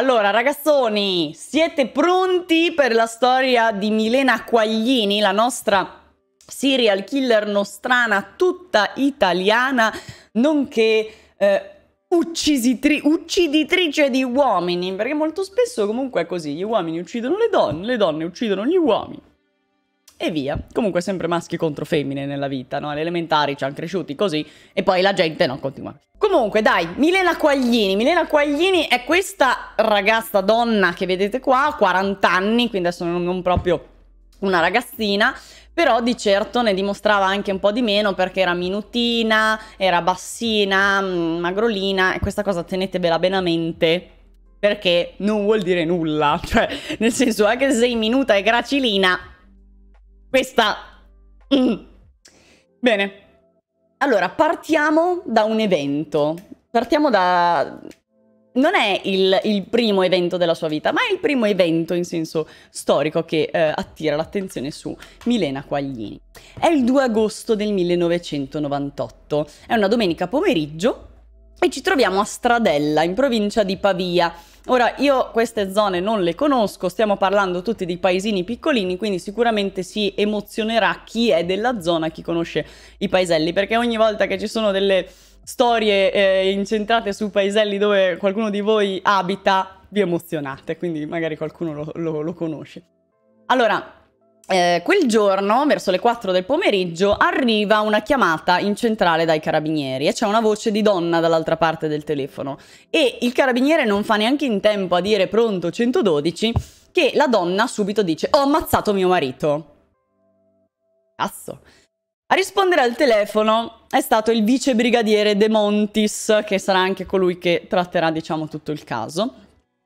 Allora, ragazzoni, siete pronti per la storia di Milena Quaglini, la nostra serial killer nostrana tutta italiana, nonché eh, uccisitri- ucciditrice di uomini? Perché molto spesso comunque è così, gli uomini uccidono le donne, le donne uccidono gli uomini e via. Comunque sempre maschi contro femmine nella vita, no? Alle elementari ci hanno cresciuti così e poi la gente non continua. Comunque dai, Milena Quaglini. Milena Quaglini è questa ragazza donna che vedete qua, 40 anni, quindi adesso non proprio una ragazzina, però di certo ne dimostrava anche un po' di meno perché era minutina, era bassina, mm, magrolina e questa cosa tenetevela bene a mente perché non vuol dire nulla, cioè nel senso anche se sei minuta e gracilina questa... Mm. Bene. Allora, partiamo da un evento. Partiamo da... Non è il, il, primo evento della sua vita, ma è il primo evento in senso storico che eh, attira l'attenzione su Milena Quaglini. È il 2 agosto del 1998. È una domenica pomeriggio e ci troviamo a Stradella, in provincia di Pavia. Ora, io queste zone non le conosco, stiamo parlando tutti di paesini piccolini, quindi sicuramente si emozionerà chi è della zona, chi conosce i paeselli, perché ogni volta che ci sono delle storie eh, incentrate su paeselli dove qualcuno di voi abita, vi emozionate, quindi magari qualcuno lo, lo, lo conosce. Allora, eh, quel giorno, verso le 4 del pomeriggio, arriva una chiamata in centrale dai carabinieri e c'è una voce di donna dall'altra parte del telefono. E il carabiniere non fa neanche in tempo a dire pronto 112 che la donna subito dice ho ammazzato mio marito. Cazzo. A rispondere al telefono è stato il vicebrigadiere De Montis, che sarà anche colui che tratterà, diciamo, tutto il caso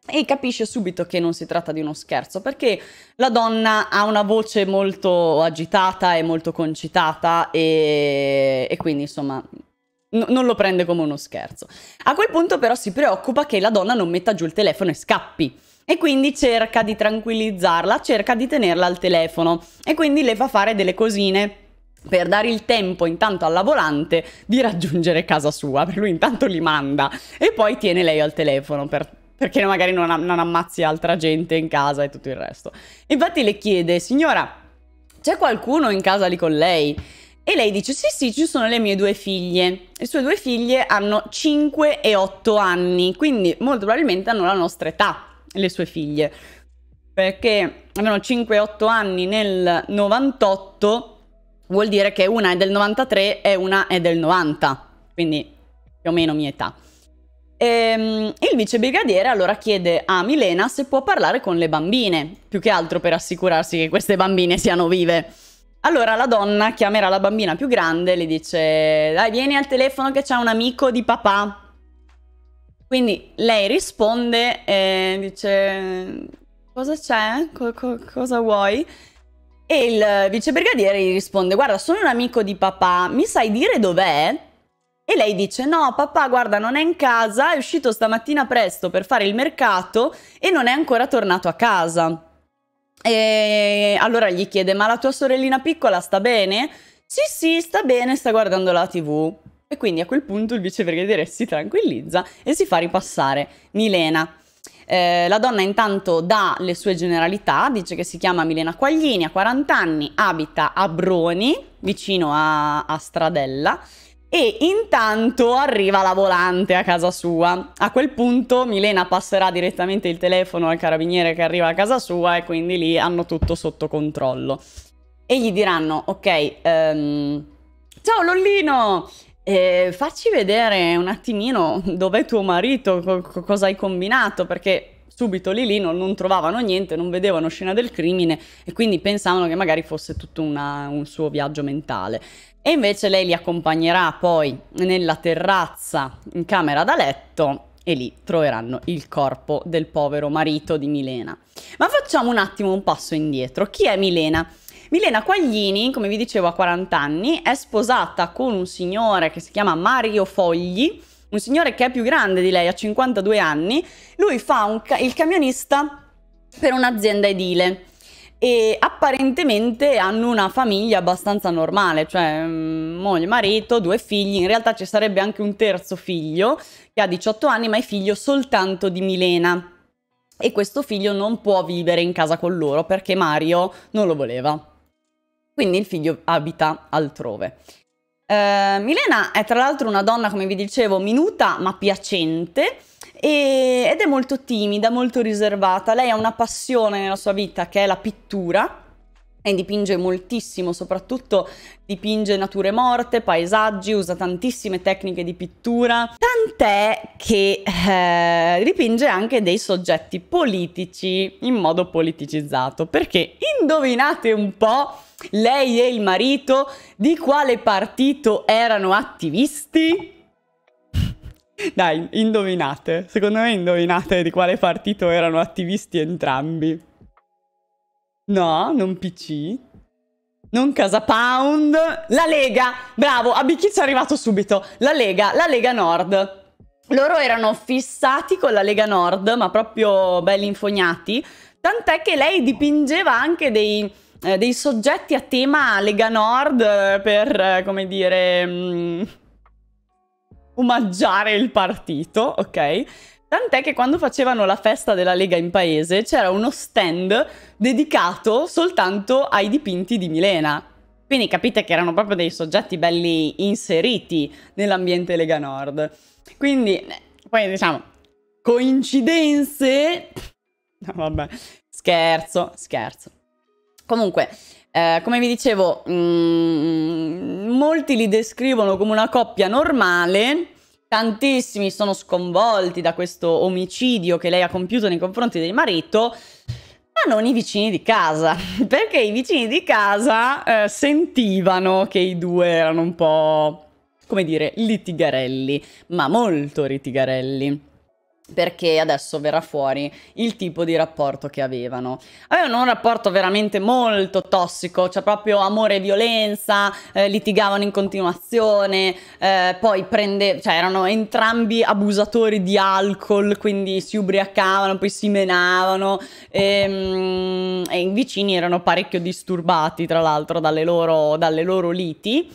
e capisce subito che non si tratta di uno scherzo perché la donna ha una voce molto agitata e molto concitata e, e quindi insomma n- non lo prende come uno scherzo. A quel punto però si preoccupa che la donna non metta giù il telefono e scappi e quindi cerca di tranquillizzarla, cerca di tenerla al telefono e quindi le fa fare delle cosine per dare il tempo intanto alla volante di raggiungere casa sua, per lui intanto li manda e poi tiene lei al telefono per perché magari non, non ammazzi altra gente in casa e tutto il resto. Infatti le chiede, signora, c'è qualcuno in casa lì con lei? E lei dice, sì sì, ci sono le mie due figlie. Le sue due figlie hanno 5 e 8 anni, quindi molto probabilmente hanno la nostra età, le sue figlie. Perché avevano 5-8 e anni nel 98, vuol dire che una è del 93 e una è del 90, quindi più o meno mia età. Ehm, e il vice brigadiere allora chiede a ah, Milena se può parlare con le bambine, più che altro per assicurarsi che queste bambine siano vive. Allora la donna chiamerà la bambina più grande e le dice: Dai, vieni al telefono che c'è un amico di papà. Quindi lei risponde e eh, dice: Cosa c'è? Co co cosa vuoi? E il vice brigadiere gli risponde: Guarda, sono un amico di papà, mi sai dire dov'è? E lei dice no papà guarda non è in casa, è uscito stamattina presto per fare il mercato e non è ancora tornato a casa. E allora gli chiede ma la tua sorellina piccola sta bene? Sì sì sta bene, sta guardando la tv. E quindi a quel punto il vicebrigadiere si tranquillizza e si fa ripassare Milena. Eh, la donna intanto dà le sue generalità, dice che si chiama Milena Quaglini, ha 40 anni, abita a Broni, vicino a, a Stradella e intanto arriva la volante a casa sua. A quel punto Milena passerà direttamente il telefono al carabiniere che arriva a casa sua e quindi lì hanno tutto sotto controllo. E gli diranno, ok, um, ciao Lollino, eh, facci vedere un attimino dov'è tuo marito, co cosa hai combinato, perché subito lì lì non, non, trovavano niente, non vedevano scena del crimine e quindi pensavano che magari fosse tutto una, un suo viaggio mentale. E invece lei li accompagnerà poi nella terrazza in camera da letto e lì troveranno il corpo del povero marito di Milena. Ma facciamo un attimo un passo indietro. Chi è Milena? Milena Quaglini, come vi dicevo, ha 40 anni, è sposata con un signore che si chiama Mario Fogli, un signore che è più grande di lei, ha 52 anni. Lui fa ca il camionista per un'azienda edile e apparentemente hanno una famiglia abbastanza normale, cioè mm, moglie, marito, due figli, in realtà ci sarebbe anche un terzo figlio che ha 18 anni ma è figlio soltanto di Milena e questo figlio non può vivere in casa con loro perché Mario non lo voleva. Quindi il figlio abita altrove. Eh, Milena è tra l'altro una donna, come vi dicevo, minuta ma piacente e, ed è molto timida, molto riservata. Lei ha una passione nella sua vita che è la pittura e dipinge moltissimo, soprattutto dipinge nature morte, paesaggi, usa tantissime tecniche di pittura, tant'è che eh, dipinge anche dei soggetti politici in modo politicizzato, perché indovinate un po' lei e il marito di quale partito erano attivisti? Dai, indovinate. Secondo me indovinate di quale partito erano attivisti entrambi. No, non PC. Non Casa Pound. La Lega! Bravo, a Bichi è arrivato subito. La Lega, la Lega Nord. Loro erano fissati con la Lega Nord, ma proprio belli infognati. Tant'è che lei dipingeva anche dei, eh, dei soggetti a tema Lega Nord eh, per, eh, come dire... Mh mm, omaggiare il partito, ok? Tant'è che quando facevano la festa della Lega in paese c'era uno stand dedicato soltanto ai dipinti di Milena. Quindi capite che erano proprio dei soggetti belli inseriti nell'ambiente Lega Nord. Quindi, eh, poi diciamo, coincidenze? No, vabbè, scherzo, scherzo. Comunque, eh, come vi dicevo, mh, mm, molti li descrivono come una coppia normale, tantissimi sono sconvolti da questo omicidio che lei ha compiuto nei confronti del marito, ma non i vicini di casa, perché i vicini di casa eh, sentivano che i due erano un po', come dire, litigarelli, ma molto litigarelli perché adesso verrà fuori il tipo di rapporto che avevano. Avevano un rapporto veramente molto tossico, cioè proprio amore e violenza, eh, litigavano in continuazione, eh, poi prende, cioè erano entrambi abusatori di alcol, quindi si ubriacavano, poi si menavano e, mm, e i vicini erano parecchio disturbati tra l'altro dalle, dalle loro liti.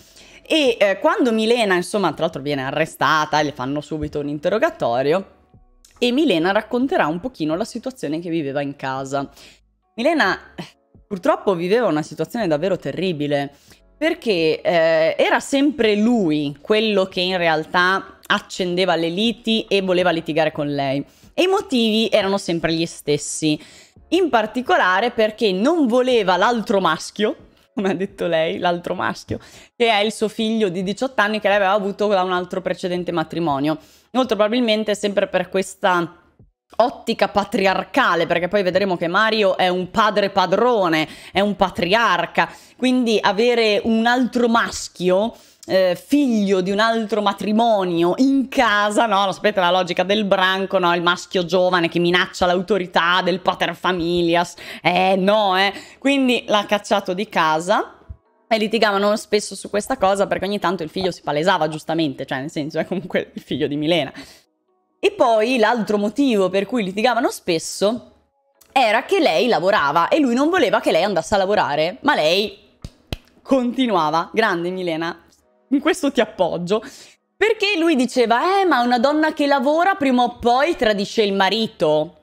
E eh, quando Milena, insomma, tra l'altro viene arrestata e le fanno subito un interrogatorio, e Milena racconterà un pochino la situazione che viveva in casa. Milena purtroppo viveva una situazione davvero terribile perché eh, era sempre lui quello che in realtà accendeva le liti e voleva litigare con lei e i motivi erano sempre gli stessi, in particolare perché non voleva l'altro maschio come ha detto lei, l'altro maschio, che è il suo figlio di 18 anni che lei aveva avuto da un altro precedente matrimonio. Molto probabilmente sempre per questa ottica patriarcale, perché poi vedremo che Mario è un padre padrone, è un patriarca, quindi avere un altro maschio eh, figlio di un altro matrimonio in casa, no? Aspetta la logica del branco, no? Il maschio giovane che minaccia l'autorità del pater familias. Eh no, eh. Quindi l'ha cacciato di casa. E litigavano spesso su questa cosa perché ogni tanto il figlio si palesava giustamente, cioè nel senso è comunque il figlio di Milena. E poi l'altro motivo per cui litigavano spesso era che lei lavorava e lui non voleva che lei andasse a lavorare, ma lei continuava. Grande Milena, in questo ti appoggio. Perché lui diceva, eh, ma una donna che lavora prima o poi tradisce il marito.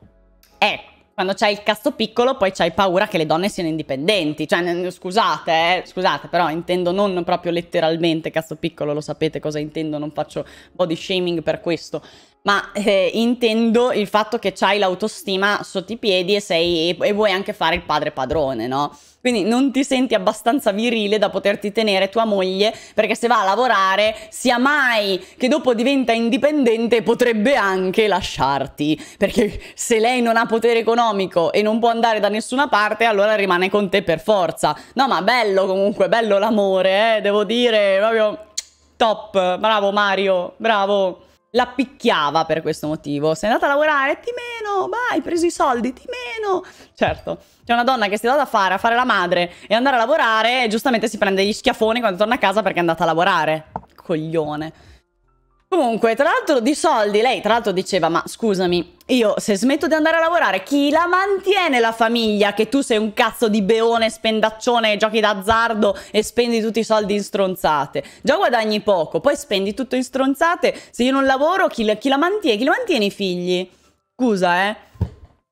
Eh, quando c'hai il cazzo piccolo poi c'hai paura che le donne siano indipendenti. Cioè, scusate, eh, scusate, però intendo non proprio letteralmente cazzo piccolo, lo sapete cosa intendo, non faccio body shaming per questo ma eh, intendo il fatto che hai l'autostima sotto i piedi e, sei, e vuoi anche fare il padre padrone, no? Quindi non ti senti abbastanza virile da poterti tenere tua moglie, perché se va a lavorare, sia mai che dopo diventa indipendente, potrebbe anche lasciarti. Perché se lei non ha potere economico e non può andare da nessuna parte, allora rimane con te per forza. No, ma bello comunque, bello l'amore, eh, devo dire, proprio top. Bravo Mario, bravo la picchiava per questo motivo. Sei andata a lavorare, ti meno, ma hai preso i soldi, ti meno. Certo, c'è una donna che si è data a fare, a fare la madre e andare a lavorare e giustamente si prende gli schiaffoni quando torna a casa perché è andata a lavorare. Coglione. Comunque, tra l'altro di soldi, lei tra l'altro diceva, ma scusami, io se smetto di andare a lavorare, chi la mantiene la famiglia? Che tu sei un cazzo di beone, spendaccione, giochi d'azzardo e spendi tutti i soldi in stronzate. Già guadagni poco, poi spendi tutto in stronzate. Se io non lavoro, chi, chi la mantiene? Chi la mantiene i figli? Scusa, eh.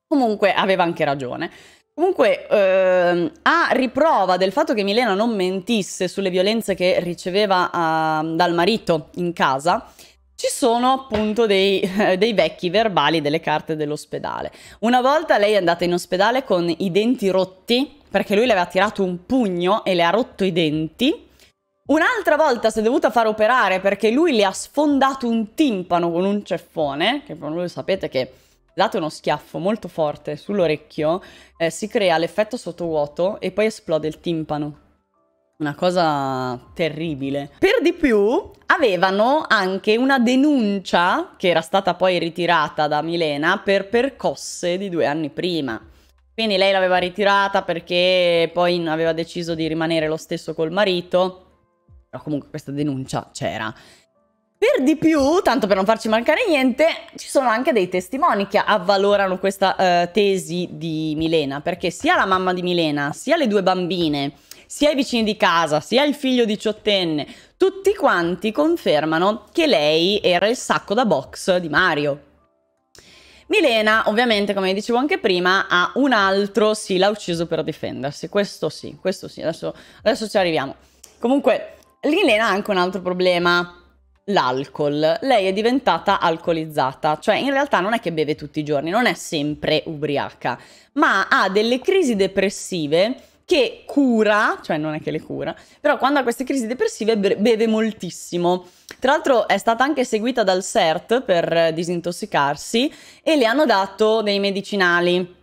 Comunque, aveva anche ragione. Comunque, ehm, a riprova del fatto che Milena non mentisse sulle violenze che riceveva eh, dal marito in casa, ci sono appunto dei, dei, vecchi verbali delle carte dell'ospedale. Una volta lei è andata in ospedale con i denti rotti, perché lui le aveva tirato un pugno e le ha rotto i denti. Un'altra volta si è dovuta far operare perché lui le ha sfondato un timpano con un ceffone, che voi sapete che date uno schiaffo molto forte sull'orecchio, eh, si crea l'effetto sottovuoto e poi esplode il timpano. Una cosa terribile. Per di più avevano anche una denuncia che era stata poi ritirata da Milena per percosse di due anni prima. Quindi lei l'aveva ritirata perché poi aveva deciso di rimanere lo stesso col marito. Però comunque questa denuncia c'era. Per di più, tanto per non farci mancare niente, ci sono anche dei testimoni che avvalorano questa uh, tesi di Milena, perché sia la mamma di Milena, sia le due bambine, sia i vicini di casa, sia il figlio diciottenne, tutti quanti confermano che lei era il sacco da box di Mario. Milena, ovviamente, come dicevo anche prima, ha un altro sì, l'ha ucciso per difendersi. Questo sì, questo sì, adesso, adesso ci arriviamo. Comunque, Milena ha anche un altro problema l'alcol. Lei è diventata alcolizzata, cioè in realtà non è che beve tutti i giorni, non è sempre ubriaca, ma ha delle crisi depressive che cura, cioè non è che le cura, però quando ha queste crisi depressive beve moltissimo. Tra l'altro è stata anche seguita dal CERT per disintossicarsi e le hanno dato dei medicinali.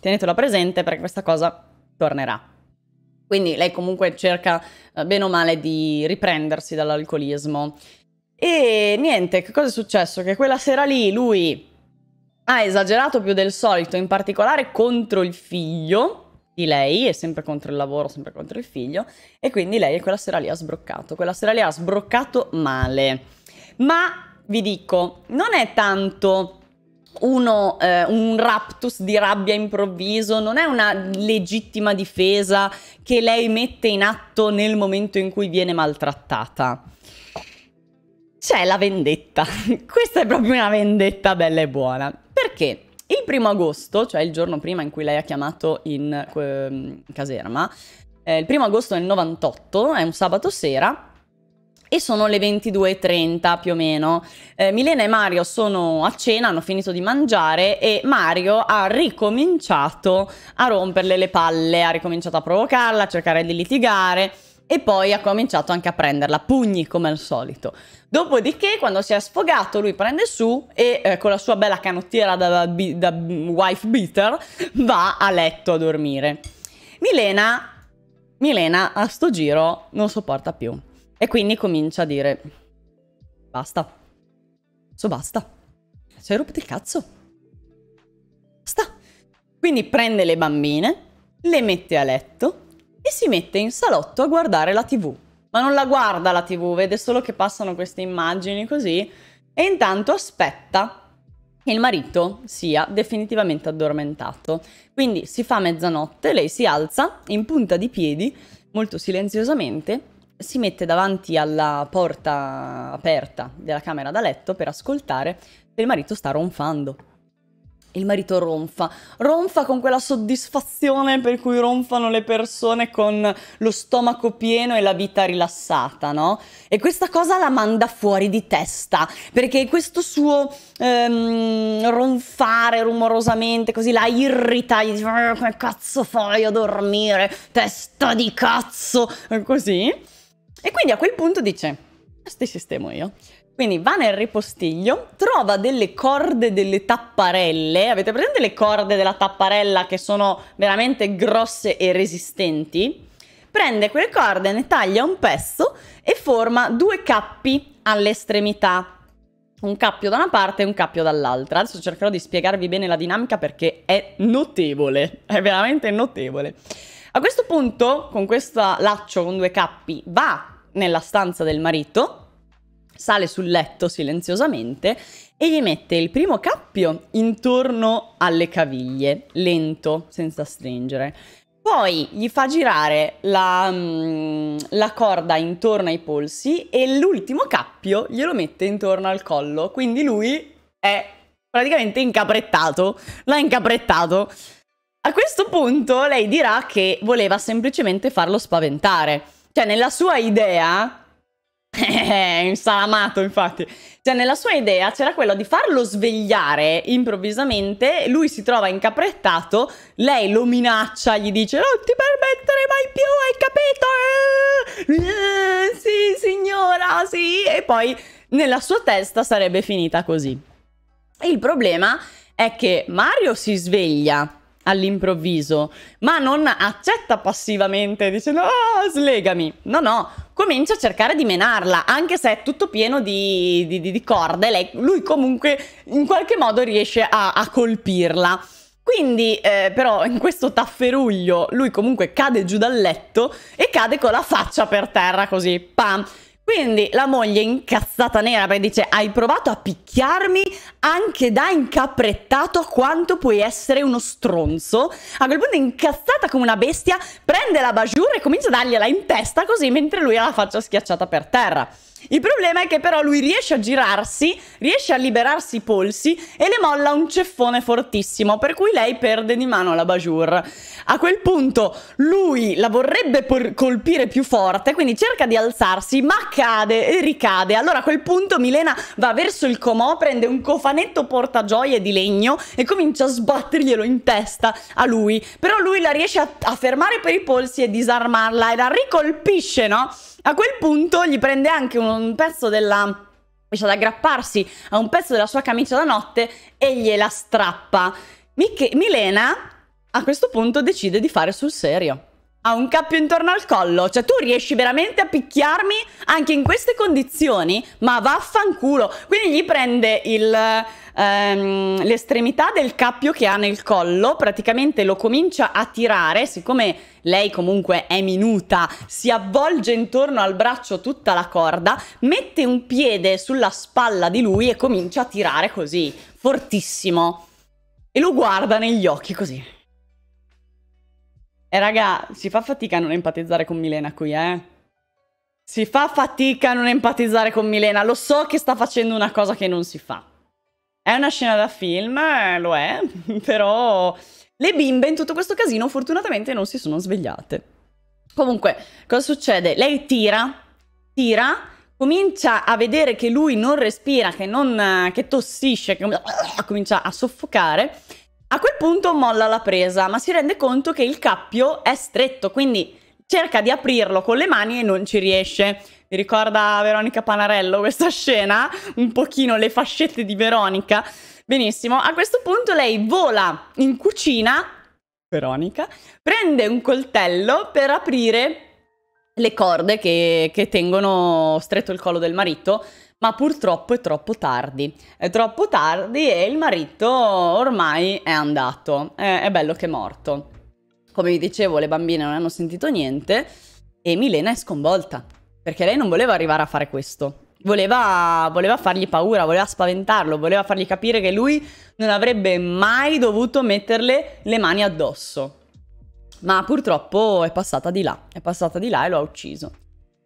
Tenetela presente perché questa cosa tornerà. Quindi lei comunque cerca eh, bene o male di riprendersi dall'alcolismo. E niente, che cosa è successo? Che quella sera lì lui ha esagerato più del solito, in particolare contro il figlio di lei, e sempre contro il lavoro, sempre contro il figlio, e quindi lei quella sera lì ha sbroccato, quella sera lì ha sbroccato male. Ma vi dico, non è tanto uno, eh, un raptus di rabbia improvviso, non è una legittima difesa che lei mette in atto nel momento in cui viene maltrattata. C'è la vendetta, questa è proprio una vendetta bella e buona, perché il primo agosto, cioè il giorno prima in cui lei ha chiamato in, in ehm, caserma, eh, il primo agosto del 98, è un sabato sera, e sono le 22.30 più o meno. Eh, Milena e Mario sono a cena, hanno finito di mangiare e Mario ha ricominciato a romperle le palle, ha ricominciato a provocarla, a cercare di litigare e poi ha cominciato anche a prenderla, pugni come al solito. Dopodiché, quando si è sfogato, lui prende su e eh, con la sua bella canottiera da, da, wife beater va a letto a dormire. Milena, Milena a sto giro non sopporta più e quindi comincia a dire basta, so basta, sei rotto il cazzo, basta. Quindi prende le bambine, le mette a letto e si mette in salotto a guardare la tv. Ma non la guarda la tv, vede solo che passano queste immagini così e intanto aspetta che il marito sia definitivamente addormentato. Quindi si fa mezzanotte, lei si alza in punta di piedi, molto silenziosamente, si mette davanti alla porta aperta della camera da letto per ascoltare se il marito sta ronfando il marito ronfa, ronfa con quella soddisfazione per cui ronfano le persone con lo stomaco pieno e la vita rilassata, no? E questa cosa la manda fuori di testa, perché questo suo ehm, ronfare rumorosamente così la irrita, gli dice ah, come cazzo fai a dormire, testa di cazzo, così. E quindi a quel punto dice, sti ah, sistemo io. Quindi va nel ripostiglio, trova delle corde delle tapparelle. Avete presente le corde della tapparella che sono veramente grosse e resistenti? Prende quelle corde, ne taglia un pezzo e forma due cappi all'estremità. Un cappio da una parte e un cappio dall'altra. Adesso cercherò di spiegarvi bene la dinamica perché è notevole, è veramente notevole. A questo punto, con questo laccio con due cappi, va nella stanza del marito sale sul letto silenziosamente e gli mette il primo cappio intorno alle caviglie, lento, senza stringere. Poi gli fa girare la, mm, la, corda intorno ai polsi e l'ultimo cappio glielo mette intorno al collo. Quindi lui è praticamente incaprettato. L'ha incaprettato. A questo punto lei dirà che voleva semplicemente farlo spaventare. Cioè, nella sua idea, eh, insalamato infatti cioè nella sua idea c'era quello di farlo svegliare improvvisamente lui si trova incaprettato lei lo minaccia gli dice non ti permettere mai più hai capito eh, sì signora sì e poi nella sua testa sarebbe finita così il problema è che Mario si sveglia all'improvviso, ma non accetta passivamente dicendo ah, slegami. No, no, comincia a cercare di menarla, anche se è tutto pieno di, di, di corde, lei, lui comunque in qualche modo riesce a, a colpirla. Quindi, eh, però, in questo tafferuglio, lui comunque cade giù dal letto e cade con la faccia per terra così, pam! Quindi la moglie incazzata nera perché dice hai provato a picchiarmi anche da incaprettato quanto puoi essere uno stronzo. A quel punto incazzata come una bestia prende la bajour e comincia a dargliela in testa così mentre lui ha la faccia schiacciata per terra. Il problema è che però lui riesce a girarsi, riesce a liberarsi i polsi e le molla un ceffone fortissimo, per cui lei perde di mano la Bajur. A quel punto lui la vorrebbe colpire più forte, quindi cerca di alzarsi, ma cade e ricade. Allora a quel punto Milena va verso il comò, prende un cofanetto portagioie di legno e comincia a sbatterglielo in testa a lui. Però lui la riesce a, a fermare per i polsi e disarmarla e la ricolpisce, no? A quel punto gli prende anche un pezzo della Riesce ad aggrapparsi a un pezzo della sua camicia da notte e gliela strappa. Mich Milena a questo punto decide di fare sul serio. Ha un cappio intorno al collo, cioè tu riesci veramente a picchiarmi anche in queste condizioni? Ma vaffanculo! Quindi gli prende il ehm, l'estremità del cappio che ha nel collo, praticamente lo comincia a tirare, siccome lei comunque è minuta, si avvolge intorno al braccio tutta la corda, mette un piede sulla spalla di lui e comincia a tirare così, fortissimo. E lo guarda negli occhi così. E raga, si fa fatica a non empatizzare con Milena qui, eh? Si fa fatica a non empatizzare con Milena, lo so che sta facendo una cosa che non si fa. È una scena da film, eh, lo è, però le bimbe in tutto questo casino fortunatamente non si sono svegliate. Comunque, cosa succede? Lei tira, tira, comincia a vedere che lui non respira, che, non, che tossisce, che comincia ah, a soffocare. A quel punto molla la presa, ma si rende conto che il cappio è stretto, quindi cerca di aprirlo con le mani e non ci riesce. Mi ricorda Veronica Panarello questa scena, un pochino le fascette di Veronica. Benissimo, a questo punto lei vola in cucina, Veronica, prende un coltello per aprire le corde che, che tengono stretto il collo del marito, ma purtroppo è troppo tardi. È troppo tardi e il marito ormai è andato, è, è bello che è morto. Come vi dicevo, le bambine non hanno sentito niente e Milena è sconvolta perché lei non voleva arrivare a fare questo. Voleva, voleva, fargli paura, voleva spaventarlo, voleva fargli capire che lui non avrebbe mai dovuto metterle le mani addosso. Ma purtroppo è passata di là, è passata di là e lo ha ucciso.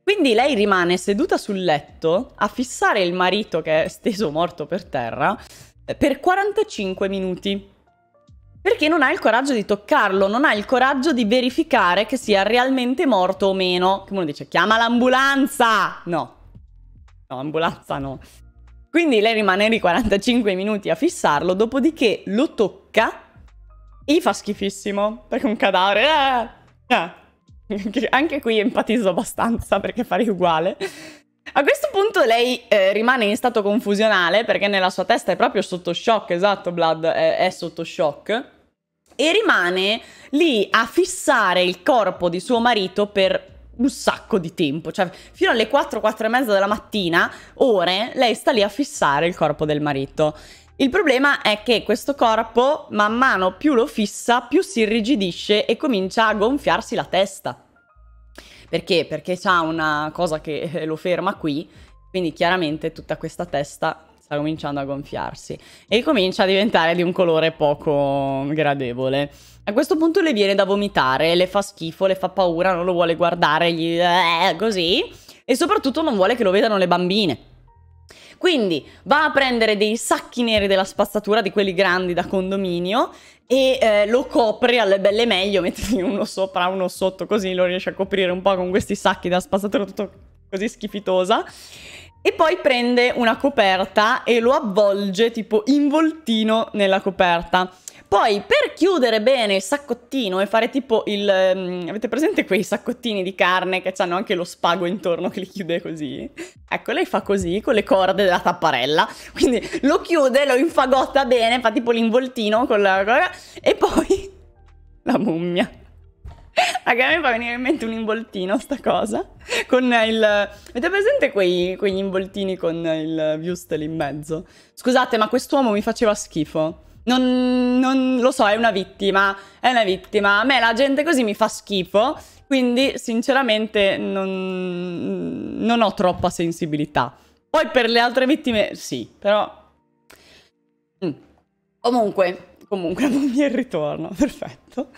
Quindi lei rimane seduta sul letto a fissare il marito che è steso morto per terra eh, per 45 minuti perché non ha il coraggio di toccarlo, non ha il coraggio di verificare che sia realmente morto o meno. Come uno dice chiama l'ambulanza! No, no, ambulanza no. Quindi lei rimane lì 45 minuti a fissarlo, dopodiché lo tocca e gli fa schifissimo, perché un cadavere... Eh, eh. Anche qui empatizzo abbastanza perché farei uguale. A questo punto lei eh, rimane in stato confusionale perché nella sua testa è proprio sotto shock, esatto Blood è, è sotto shock e rimane lì a fissare il corpo di suo marito per un sacco di tempo, cioè fino alle 4, 4 e mezza della mattina, ore, lei sta lì a fissare il corpo del marito. Il problema è che questo corpo, man mano più lo fissa, più si irrigidisce e comincia a gonfiarsi la testa. Perché? Perché c'ha una cosa che eh, lo ferma qui, quindi chiaramente tutta questa testa sta cominciando a gonfiarsi e comincia a diventare di un colore poco gradevole. A questo punto le viene da vomitare, le fa schifo, le fa paura, non lo vuole guardare, gli... Eh, così, e soprattutto non vuole che lo vedano le bambine. Quindi va a prendere dei sacchi neri della spazzatura, di quelli grandi da condominio, e eh, lo copre alle belle meglio, mettendogli uno sopra, uno sotto, così lo riesce a coprire un po' con questi sacchi da spazzatura tutto così schifitosa. E poi prende una coperta e lo avvolge tipo involtino nella coperta. Poi per chiudere bene il saccottino e fare tipo il... Um, avete presente quei saccottini di carne che hanno anche lo spago intorno che li chiude così? Ecco, lei fa così con le corde della tapparella, quindi lo chiude, lo infagotta bene, fa tipo l'involtino con la... e poi la mummia a me fa venire in mente un involtino sta cosa. Con il... Avete presente quei, quegli involtini con il Viustel in mezzo? Scusate, ma quest'uomo mi faceva schifo. Non, non, lo so, è una vittima, è una vittima. A me la gente così mi fa schifo, quindi sinceramente non, non ho troppa sensibilità. Poi per le altre vittime sì, però... Mm. Comunque, comunque, buon il ritorno, perfetto.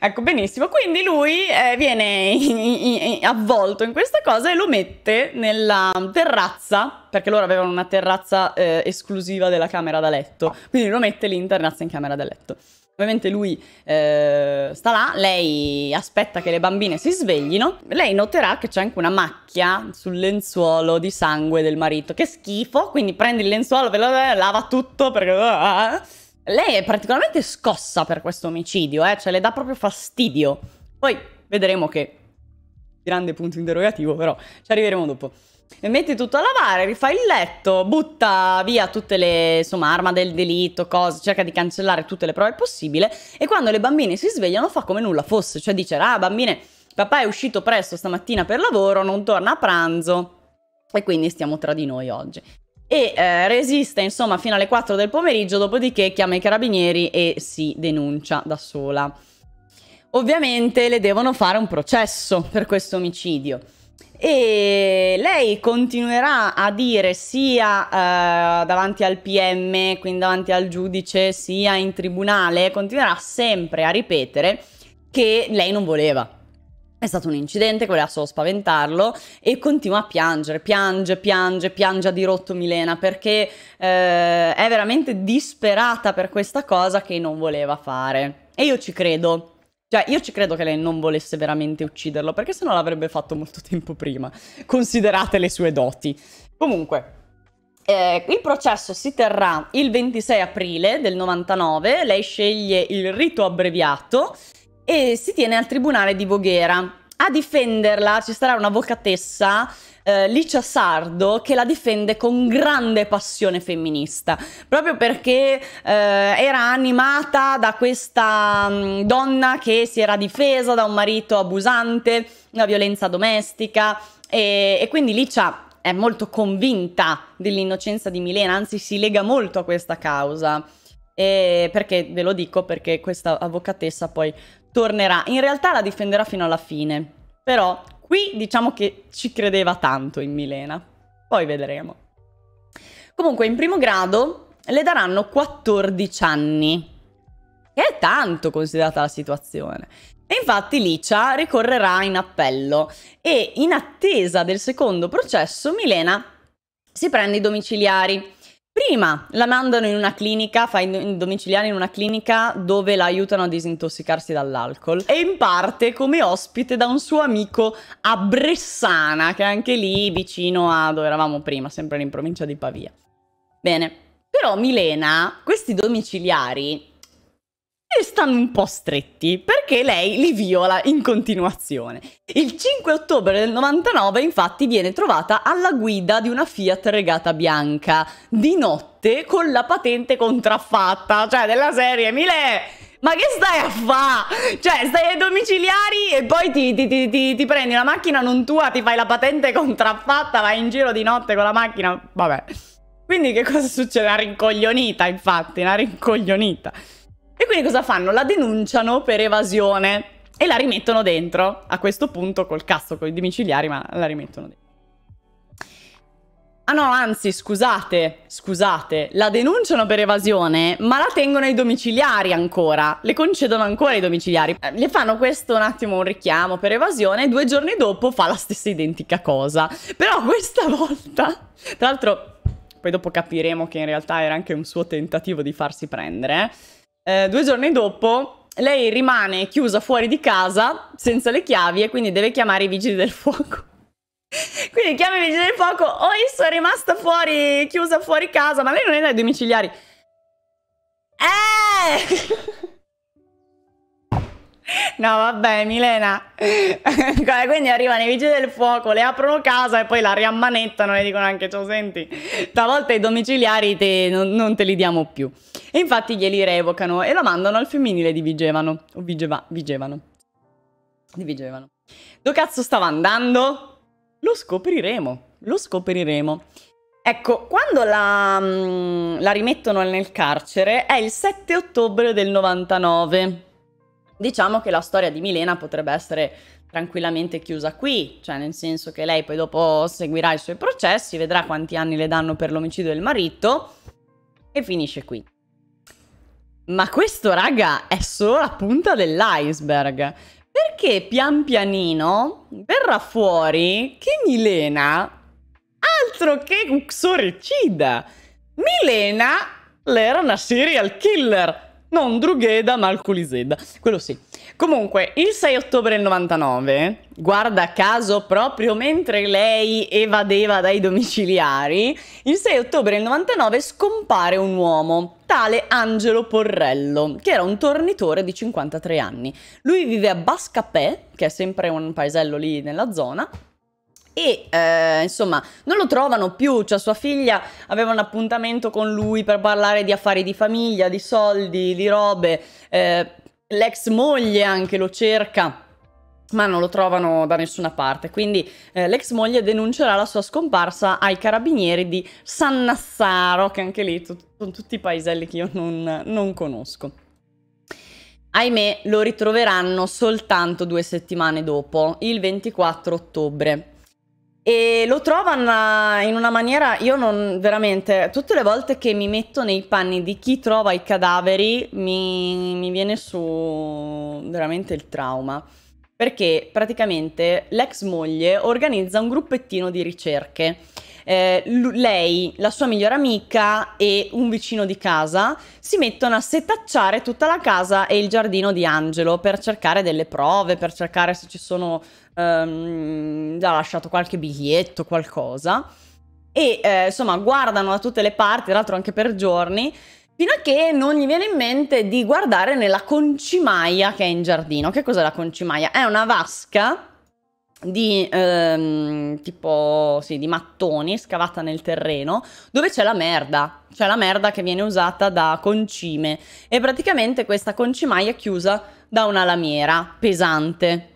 Ecco, benissimo. Quindi lui eh, viene avvolto in questa cosa e lo mette nella terrazza, perché loro avevano una terrazza eh, esclusiva della camera da letto, quindi lo mette lì in terrazza in camera da letto. Ovviamente lui eh, sta là, lei aspetta che le bambine si sveglino, lei noterà che c'è anche una macchia sul lenzuolo di sangue del marito, che schifo, quindi prende il lenzuolo, ve lava tutto perché... Ah, ah, ah. Lei è particolarmente scossa per questo omicidio, eh? cioè le dà proprio fastidio. Poi vedremo che... Grande punto interrogativo, però ci arriveremo dopo. E metti tutto a lavare, rifà il letto, butta via tutte le insomma, arma del delitto, cose, cerca di cancellare tutte le prove possibili e quando le bambine si svegliano fa come nulla fosse, cioè dice ah bambine papà è uscito presto stamattina per lavoro, non torna a pranzo e quindi stiamo tra di noi oggi e eh, resiste insomma fino alle 4 del pomeriggio, dopodiché chiama i carabinieri e si denuncia da sola. Ovviamente le devono fare un processo per questo omicidio e lei continuerà a dire sia eh, davanti al PM, quindi davanti al giudice, sia in tribunale, continuerà sempre a ripetere che lei non voleva, è stato un incidente che voleva solo spaventarlo e continua a piangere, piange, piange, piange a dirotto Milena perché eh, è veramente disperata per questa cosa che non voleva fare. E io ci credo. Cioè, io ci credo che lei non volesse veramente ucciderlo, perché se no l'avrebbe fatto molto tempo prima, considerate le sue doti. Comunque, eh, il processo si terrà il 26 aprile del 99, lei sceglie il rito abbreviato e si tiene al tribunale di Voghera. A difenderla ci sarà un'avvocatessa eh, Licia Sardo che la difende con grande passione femminista, proprio perché eh, era animata da questa mh, mm, donna che si era difesa da un marito abusante, una violenza domestica e, e quindi Licia è molto convinta dell'innocenza di Milena, anzi si lega molto a questa causa. E perché ve lo dico perché questa avvocatessa poi tornerà, in realtà la difenderà fino alla fine, però qui diciamo che ci credeva tanto in Milena, poi vedremo. Comunque in primo grado le daranno 14 anni, che è tanto considerata la situazione. E infatti Licia ricorrerà in appello e in attesa del secondo processo Milena si prende i domiciliari Prima la mandano in una clinica, fa in domiciliare in una clinica dove la aiutano a disintossicarsi dall'alcol e in parte come ospite da un suo amico a Bressana, che è anche lì vicino a dove eravamo prima, sempre in provincia di Pavia. Bene, però Milena, questi domiciliari e stanno un po' stretti perché lei li viola in continuazione. Il 5 ottobre del 99 infatti viene trovata alla guida di una Fiat regata bianca di notte con la patente contraffatta, cioè della serie Mile! Ma che stai a fa? Cioè, stai ai domiciliari e poi ti, ti, ti, ti, prendi la macchina non tua, ti fai la patente contraffatta, vai in giro di notte con la macchina. Vabbè. Quindi che cosa succede? Una rincoglionita, infatti, una rincoglionita. E quindi cosa fanno? La denunciano per evasione e la rimettono dentro. A questo punto col cazzo, con i domiciliari, ma la rimettono dentro. Ah no, anzi, scusate, scusate, la denunciano per evasione, ma la tengono ai domiciliari ancora, le concedono ancora i domiciliari. Eh, le fanno questo un attimo un richiamo per evasione e due giorni dopo fa la stessa identica cosa. Però questa volta, tra l'altro, poi dopo capiremo che in realtà era anche un suo tentativo di farsi prendere, eh eh, due giorni dopo lei rimane chiusa fuori di casa senza le chiavi e quindi deve chiamare i vigili del fuoco. quindi chiama i vigili del fuoco, oh io sono rimasta fuori, chiusa fuori casa, ma lei non è dai domiciliari. Eh! No, vabbè, Milena. Cioè, quindi arrivano i vigili del fuoco, le aprono casa e poi la riammanettano e dicono anche ciò, senti, stavolta i domiciliari te, non, non, te li diamo più. E infatti glieli revocano e lo mandano al femminile di Vigevano. O Vigeva, Vigevano. Di Vigevano. Dove cazzo stava andando? Lo scopriremo, lo scopriremo. Ecco, quando la, mm, la rimettono nel carcere è il 7 ottobre del 99. Diciamo che la storia di Milena potrebbe essere tranquillamente chiusa qui, cioè nel senso che lei poi dopo seguirà i suoi processi, vedrà quanti anni le danno per l'omicidio del marito e finisce qui. Ma questo, raga, è solo la punta dell'iceberg. Perché pian pianino verrà fuori che Milena, altro che uxoricida, Milena era una serial killer non Drugheda, ma Alculiseda. Quello sì. Comunque, il 6 ottobre del 99, guarda caso proprio mentre lei evadeva dai domiciliari, il 6 ottobre del 99 scompare un uomo, tale Angelo Porrello, che era un tornitore di 53 anni. Lui vive a Bascapè, che è sempre un paesello lì nella zona, e eh, insomma non lo trovano più, cioè sua figlia aveva un appuntamento con lui per parlare di affari di famiglia, di soldi, di robe, eh, l'ex moglie anche lo cerca ma non lo trovano da nessuna parte, quindi eh, l'ex moglie denuncerà la sua scomparsa ai carabinieri di San Nassaro, che anche lì sono tutti paeselli che io non, non conosco. Ahimè, lo ritroveranno soltanto due settimane dopo, il 24 ottobre e lo trovano eh, in una maniera, io non veramente, tutte le volte che mi metto nei panni di chi trova i cadaveri mi, mi viene su veramente il trauma, perché praticamente l'ex moglie organizza un gruppettino di ricerche eh, lei, la sua migliore amica e un vicino di casa si mettono a setacciare tutta la casa e il giardino di Angelo per cercare delle prove, per cercare se ci sono... Ehm, ha lasciato qualche biglietto, qualcosa. E eh, insomma guardano da tutte le parti, tra l'altro anche per giorni, fino a che non gli viene in mente di guardare nella concimaia che è in giardino. Che cos'è la concimaia? È una vasca di ehm, tipo sì, di mattoni scavata nel terreno dove c'è la merda, c'è la merda che viene usata da concime e praticamente questa concimaia è chiusa da una lamiera pesante.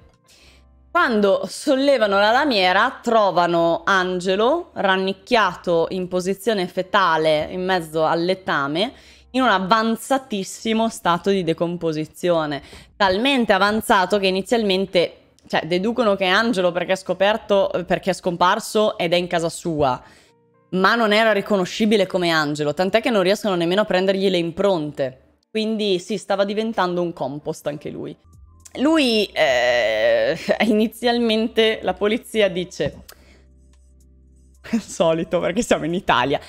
Quando sollevano la lamiera trovano Angelo rannicchiato in posizione fetale in mezzo al letame in un avanzatissimo stato di decomposizione, talmente avanzato che inizialmente cioè, deducono che è Angelo perché è scoperto, perché è scomparso ed è in casa sua. Ma non era riconoscibile come Angelo, tant'è che non riescono nemmeno a prendergli le impronte. Quindi sì, stava diventando un compost anche lui. Lui eh, inizialmente la polizia dice al solito perché siamo in Italia.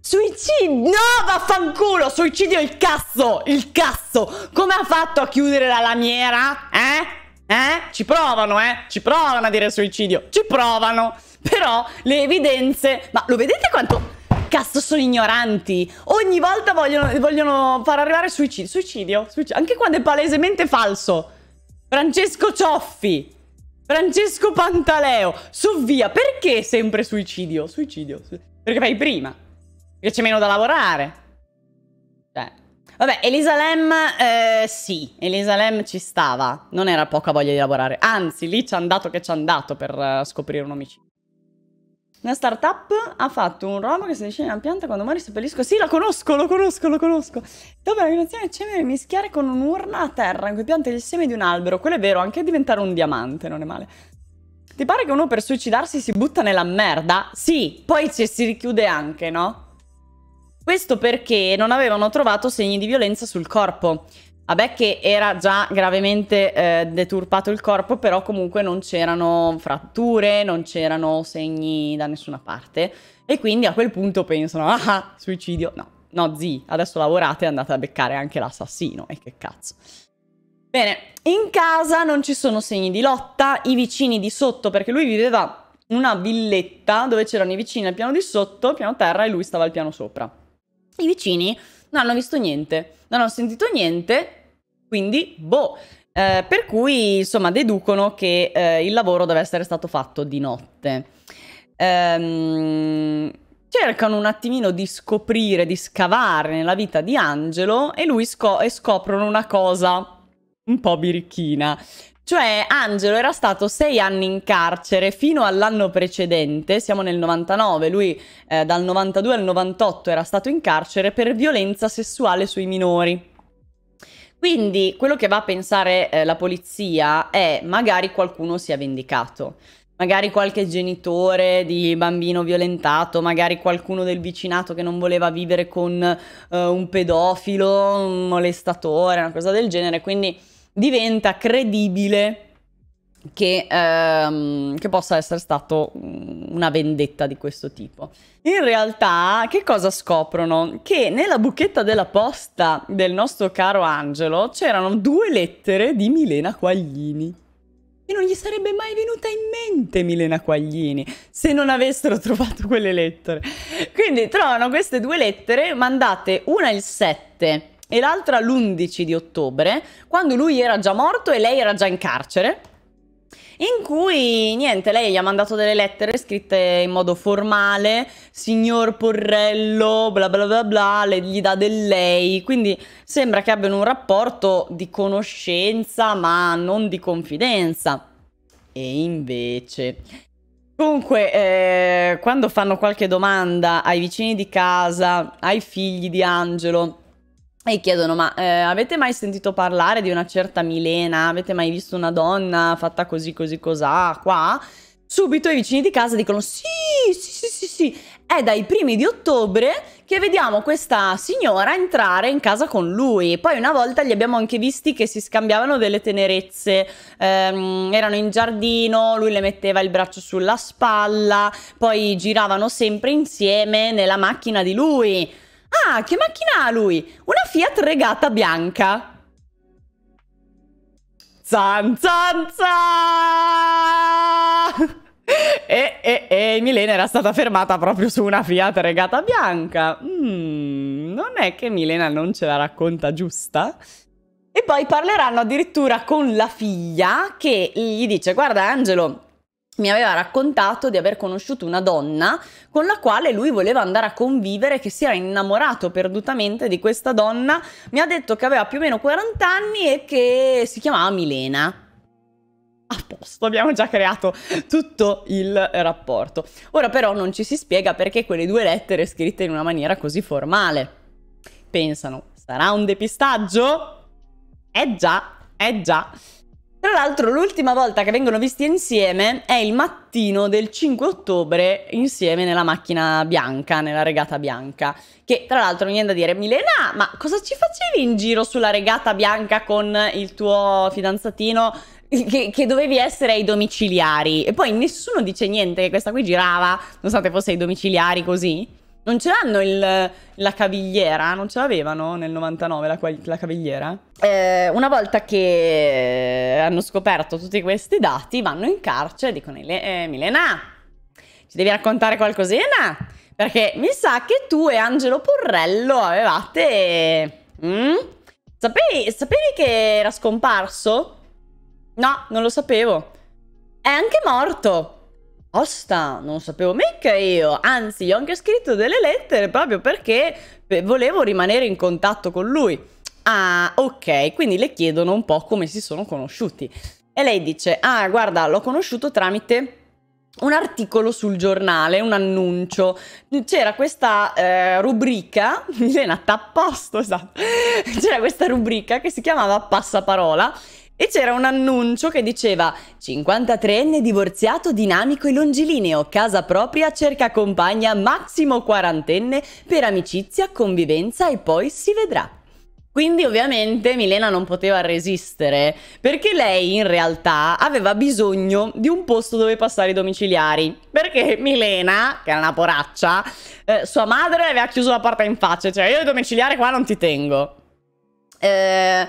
Suicidio! No, vaffanculo! Suicidio il cazzo! Il cazzo! Come ha fatto a chiudere la lamiera? Eh? Eh? Ci provano, eh? Ci provano a dire suicidio. Ci provano. Però le evidenze... Ma lo vedete quanto... Cazzo, sono ignoranti. Ogni volta vogliono, vogliono far arrivare suicidio. suicidio. Suicidio? Anche quando è palesemente falso. Francesco Cioffi. Francesco Pantaleo. Sovvia. Perché sempre suicidio? Suicidio. Perché fai prima. Perché c'è meno da lavorare. Cioè... Vabbè, Elisa Lem, eh, sì, Elisa Lem ci stava, non era poca voglia di lavorare, anzi lì ci è andato che ci è andato per uh, scoprire un omicidio. Una startup ha fatto un robo che si dice una pianta quando muori seppellisco. Sì, la conosco, lo conosco, lo conosco. Dove la creazione cemere mischiare con un'urna a terra in cui pianta il seme di un albero. Quello è vero, anche diventare un diamante, non è male. Ti pare che uno per suicidarsi si butta nella merda? Sì, poi ci si richiude anche, no? Questo perché non avevano trovato segni di violenza sul corpo. Vabbè che era già gravemente eh, deturpato il corpo, però comunque non c'erano fratture, non c'erano segni da nessuna parte. E quindi a quel punto pensano, ah, ah suicidio. No, no zii, adesso lavorate e andate a beccare anche l'assassino. E che cazzo. Bene, in casa non ci sono segni di lotta, i vicini di sotto, perché lui viveva in una villetta dove c'erano i vicini al piano di sotto, piano terra, e lui stava al piano sopra. I vicini non hanno visto niente, non hanno sentito niente, quindi boh. Eh, per cui insomma deducono che eh, il lavoro deve essere stato fatto di notte. Ehm, cercano un attimino di scoprire, di scavare nella vita di Angelo e lui scop e scoprono una cosa un po' birichina, cioè Angelo era stato sei anni in carcere fino all'anno precedente, siamo nel 99, lui eh, dal 92 al 98 era stato in carcere per violenza sessuale sui minori. Quindi quello che va a pensare eh, la polizia è magari qualcuno si è vendicato, magari qualche genitore di bambino violentato, magari qualcuno del vicinato che non voleva vivere con eh, un pedofilo, un molestatore, una cosa del genere, quindi diventa credibile che, ehm, che, possa essere stato una vendetta di questo tipo. In realtà, che cosa scoprono? Che nella buchetta della posta del nostro caro Angelo c'erano due lettere di Milena Quaglini. E non gli sarebbe mai venuta in mente Milena Quaglini se non avessero trovato quelle lettere. Quindi trovano queste due lettere mandate una il 7 e l'altra l'11 di ottobre, quando lui era già morto e lei era già in carcere, in cui niente, lei gli ha mandato delle lettere scritte in modo formale, signor Porrello, bla bla bla bla, le, gli dà del lei, quindi sembra che abbiano un rapporto di conoscenza ma non di confidenza. E invece... Comunque, eh, quando fanno qualche domanda ai vicini di casa, ai figli di Angelo, e chiedono: Ma eh, avete mai sentito parlare di una certa Milena? Avete mai visto una donna fatta così, così, cos'ha qua? Subito i vicini di casa dicono: Sì, sì, sì, sì, sì. È dai primi di ottobre che vediamo questa signora entrare in casa con lui. Poi una volta li abbiamo anche visti che si scambiavano delle tenerezze, ehm, erano in giardino, lui le metteva il braccio sulla spalla, poi giravano sempre insieme nella macchina di lui. Ah, che macchina ha lui? Una Fiat Regata bianca. Zan zan zan! E, e, e Milena era stata fermata proprio su una Fiat Regata bianca. Mm, non è che Milena non ce la racconta giusta? E poi parleranno addirittura con la figlia che gli dice guarda Angelo, mi aveva raccontato di aver conosciuto una donna con la quale lui voleva andare a convivere, che si era innamorato perdutamente di questa donna, mi ha detto che aveva più o meno 40 anni e che si chiamava Milena. A posto, abbiamo già creato tutto il rapporto. Ora però non ci si spiega perché quelle due lettere scritte in una maniera così formale. Pensano, sarà un depistaggio? Eh già, eh già. Tra l'altro l'ultima volta che vengono visti insieme è il mattino del 5 ottobre insieme nella macchina bianca, nella regata bianca. Che tra l'altro viene da dire Milena, ma cosa ci facevi in giro sulla regata bianca con il tuo fidanzatino che, che, dovevi essere ai domiciliari? E poi nessuno dice niente che questa qui girava, nonostante fosse ai domiciliari così. Non ce l'hanno la cavigliera? Non ce l'avevano nel 99 la, la cavigliera? Eh, una volta che hanno scoperto tutti questi dati, vanno in carcere e dicono eh, Milena, ci devi raccontare qualcosina? Perché mi sa che tu e Angelo Porrello avevate... Mm? Sapevi, sapevi che era scomparso? No, non lo sapevo. È anche morto. Osta, non sapevo mica io, anzi ho anche scritto delle lettere proprio perché eh, volevo rimanere in contatto con lui. Ah, ok, quindi le chiedono un po' come si sono conosciuti. E lei dice, ah guarda, l'ho conosciuto tramite un articolo sul giornale, un annuncio. C'era questa eh, rubrica, Milena t'apposto, esatto, c'era questa rubrica che si chiamava Passaparola e c'era un annuncio che diceva 53enne divorziato dinamico e longilineo, casa propria, cerca compagna massimo quarantenne per amicizia, convivenza e poi si vedrà. Quindi ovviamente Milena non poteva resistere perché lei in realtà aveva bisogno di un posto dove passare i domiciliari perché Milena, che era una poraccia, eh, sua madre aveva chiuso la porta in faccia, cioè io il domiciliare qua non ti tengo. Eh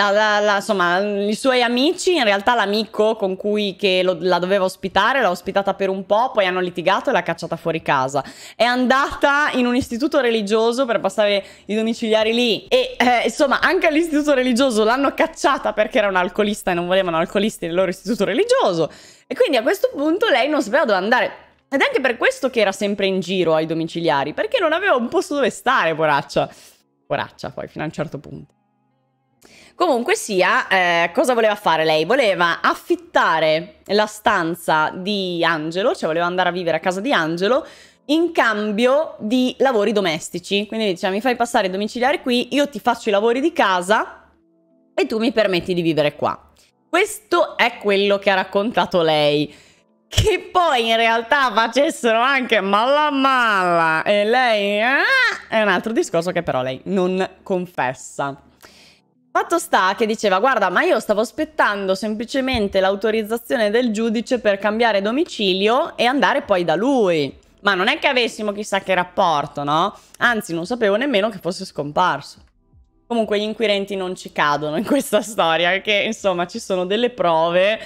la, la, la, insomma, i suoi amici, in realtà l'amico con cui lo, la doveva ospitare, l'ha ospitata per un po', poi hanno litigato e l'ha cacciata fuori casa. È andata in un istituto religioso per passare i domiciliari lì e eh, insomma anche all'istituto religioso l'hanno cacciata perché era un alcolista e non volevano alcolisti nel loro istituto religioso. E quindi a questo punto lei non sapeva dove andare. Ed è anche per questo che era sempre in giro ai domiciliari, perché non aveva un posto dove stare, poraccia. Poraccia poi, fino a un certo punto. Comunque sia, eh, cosa voleva fare lei? Voleva affittare la stanza di Angelo, cioè voleva andare a vivere a casa di Angelo, in cambio di lavori domestici. Quindi diceva, ah, mi fai passare i domiciliari qui, io ti faccio i lavori di casa e tu mi permetti di vivere qua. Questo è quello che ha raccontato lei. Che poi in realtà facessero anche malla malla e lei... Ah, è un altro discorso che però lei non confessa. Fatto sta che diceva, guarda, ma io stavo aspettando semplicemente l'autorizzazione del giudice per cambiare domicilio e andare poi da lui. Ma non è che avessimo chissà che rapporto, no? Anzi, non sapevo nemmeno che fosse scomparso. Comunque gli inquirenti non ci cadono in questa storia, perché insomma ci sono delle prove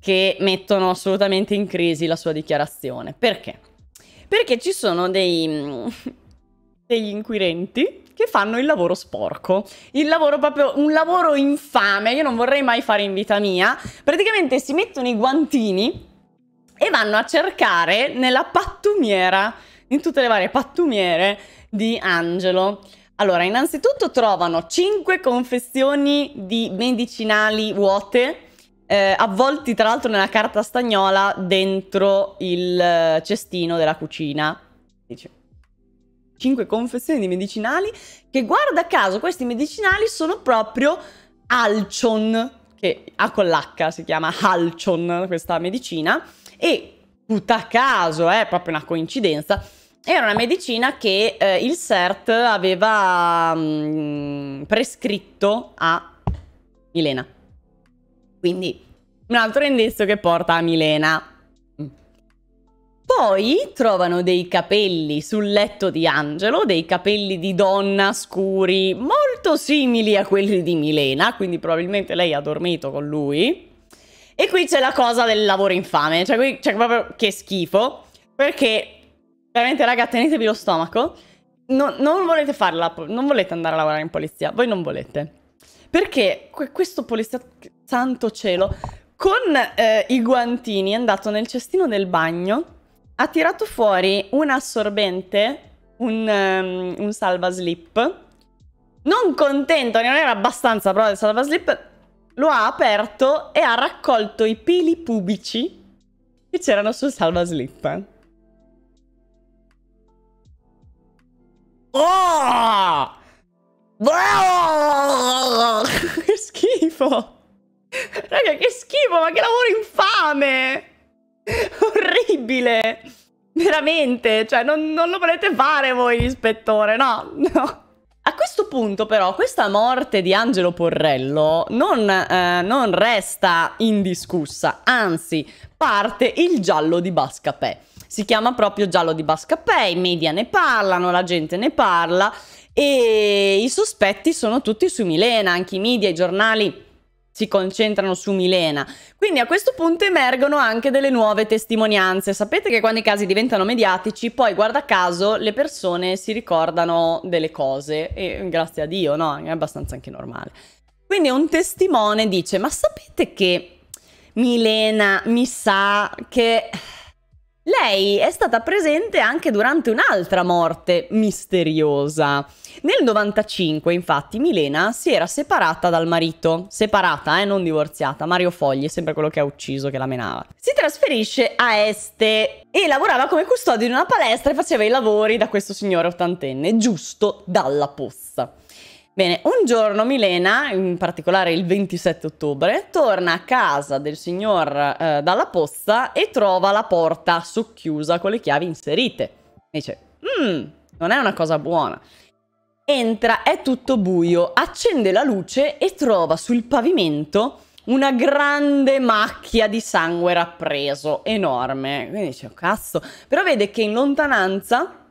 che mettono assolutamente in crisi la sua dichiarazione. Perché? Perché ci sono dei... Mm, degli inquirenti che fanno il lavoro sporco, il lavoro proprio, un lavoro infame, io non vorrei mai fare in vita mia, praticamente si mettono i guantini e vanno a cercare nella pattumiera, in tutte le varie pattumiere di Angelo. Allora, innanzitutto trovano 5 confessioni di medicinali vuote, eh, avvolti tra l'altro nella carta stagnola dentro il eh, cestino della cucina. Dice, 5 confezioni di medicinali che guarda caso questi medicinali sono proprio Alcion, che ha con l'H si chiama Alcion questa medicina e puta caso, è eh, proprio una coincidenza, era una medicina che eh, il CERT aveva mh, mm, prescritto a Milena. Quindi un altro indizio che porta a Milena. Poi trovano dei capelli sul letto di Angelo, dei capelli di donna scuri, molto simili a quelli di Milena, quindi probabilmente lei ha dormito con lui. E qui c'è la cosa del lavoro infame, cioè qui c'è proprio che schifo, perché veramente raga tenetevi lo stomaco, non, non volete farla, non volete andare a lavorare in polizia, voi non volete. Perché questo polizia, santo cielo, con eh, i guantini è andato nel cestino del bagno ha tirato fuori un assorbente, un, um, un salva slip. Non contento, non era abbastanza però il salva slip, lo ha aperto e ha raccolto i peli pubici che c'erano sul salva slip. oh! che schifo! Raga, che schifo, ma che lavoro infame! Orribile! Veramente, cioè non, non lo volete fare voi ispettore, no, no. A questo punto però questa morte di Angelo Porrello non, eh, non resta indiscussa, anzi parte il giallo di Bascapè. Si chiama proprio giallo di Bascapè, i media ne parlano, la gente ne parla e i sospetti sono tutti su Milena, anche i media, i giornali si concentrano su Milena. Quindi a questo punto emergono anche delle nuove testimonianze. Sapete che quando i casi diventano mediatici, poi guarda caso le persone si ricordano delle cose e grazie a Dio, no, è abbastanza anche normale. Quindi un testimone dice: "Ma sapete che Milena mi sa che lei è stata presente anche durante un'altra morte misteriosa. Nel 95, infatti, Milena si era separata dal marito. Separata, eh, non divorziata. Mario Fogli, sempre quello che ha ucciso, che la menava. Si trasferisce a Este e lavorava come custode in una palestra e faceva i lavori da questo signore ottantenne, giusto dalla pozza. Bene, un giorno Milena, in particolare il 27 ottobre, torna a casa del signor eh, dalla posta e trova la porta socchiusa con le chiavi inserite. Dice, mmm, non è una cosa buona. Entra, è tutto buio, accende la luce e trova sul pavimento una grande macchia di sangue rappreso, enorme. Quindi dice, oh, cazzo. Però vede che in lontananza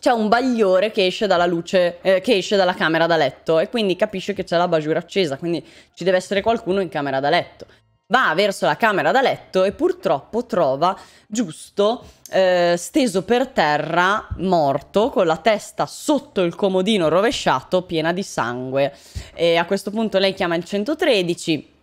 c'è un bagliore che esce dalla luce, eh, che esce dalla camera da letto e quindi capisce che c'è la bajura accesa, quindi ci deve essere qualcuno in camera da letto. Va verso la camera da letto e purtroppo trova giusto eh, steso per terra, morto, con la testa sotto il comodino rovesciato, piena di sangue. E a questo punto lei chiama il 113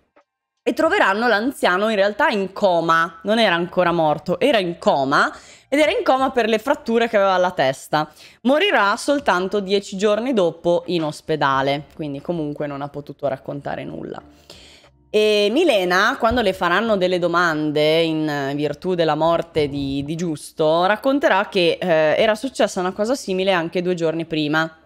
e troveranno l'anziano in realtà in coma, non era ancora morto, era in coma, ed era in coma per le fratture che aveva alla testa. Morirà soltanto dieci giorni dopo in ospedale, quindi comunque non ha potuto raccontare nulla. E Milena, quando le faranno delle domande in virtù della morte di, di Giusto, racconterà che eh, era successa una cosa simile anche due giorni prima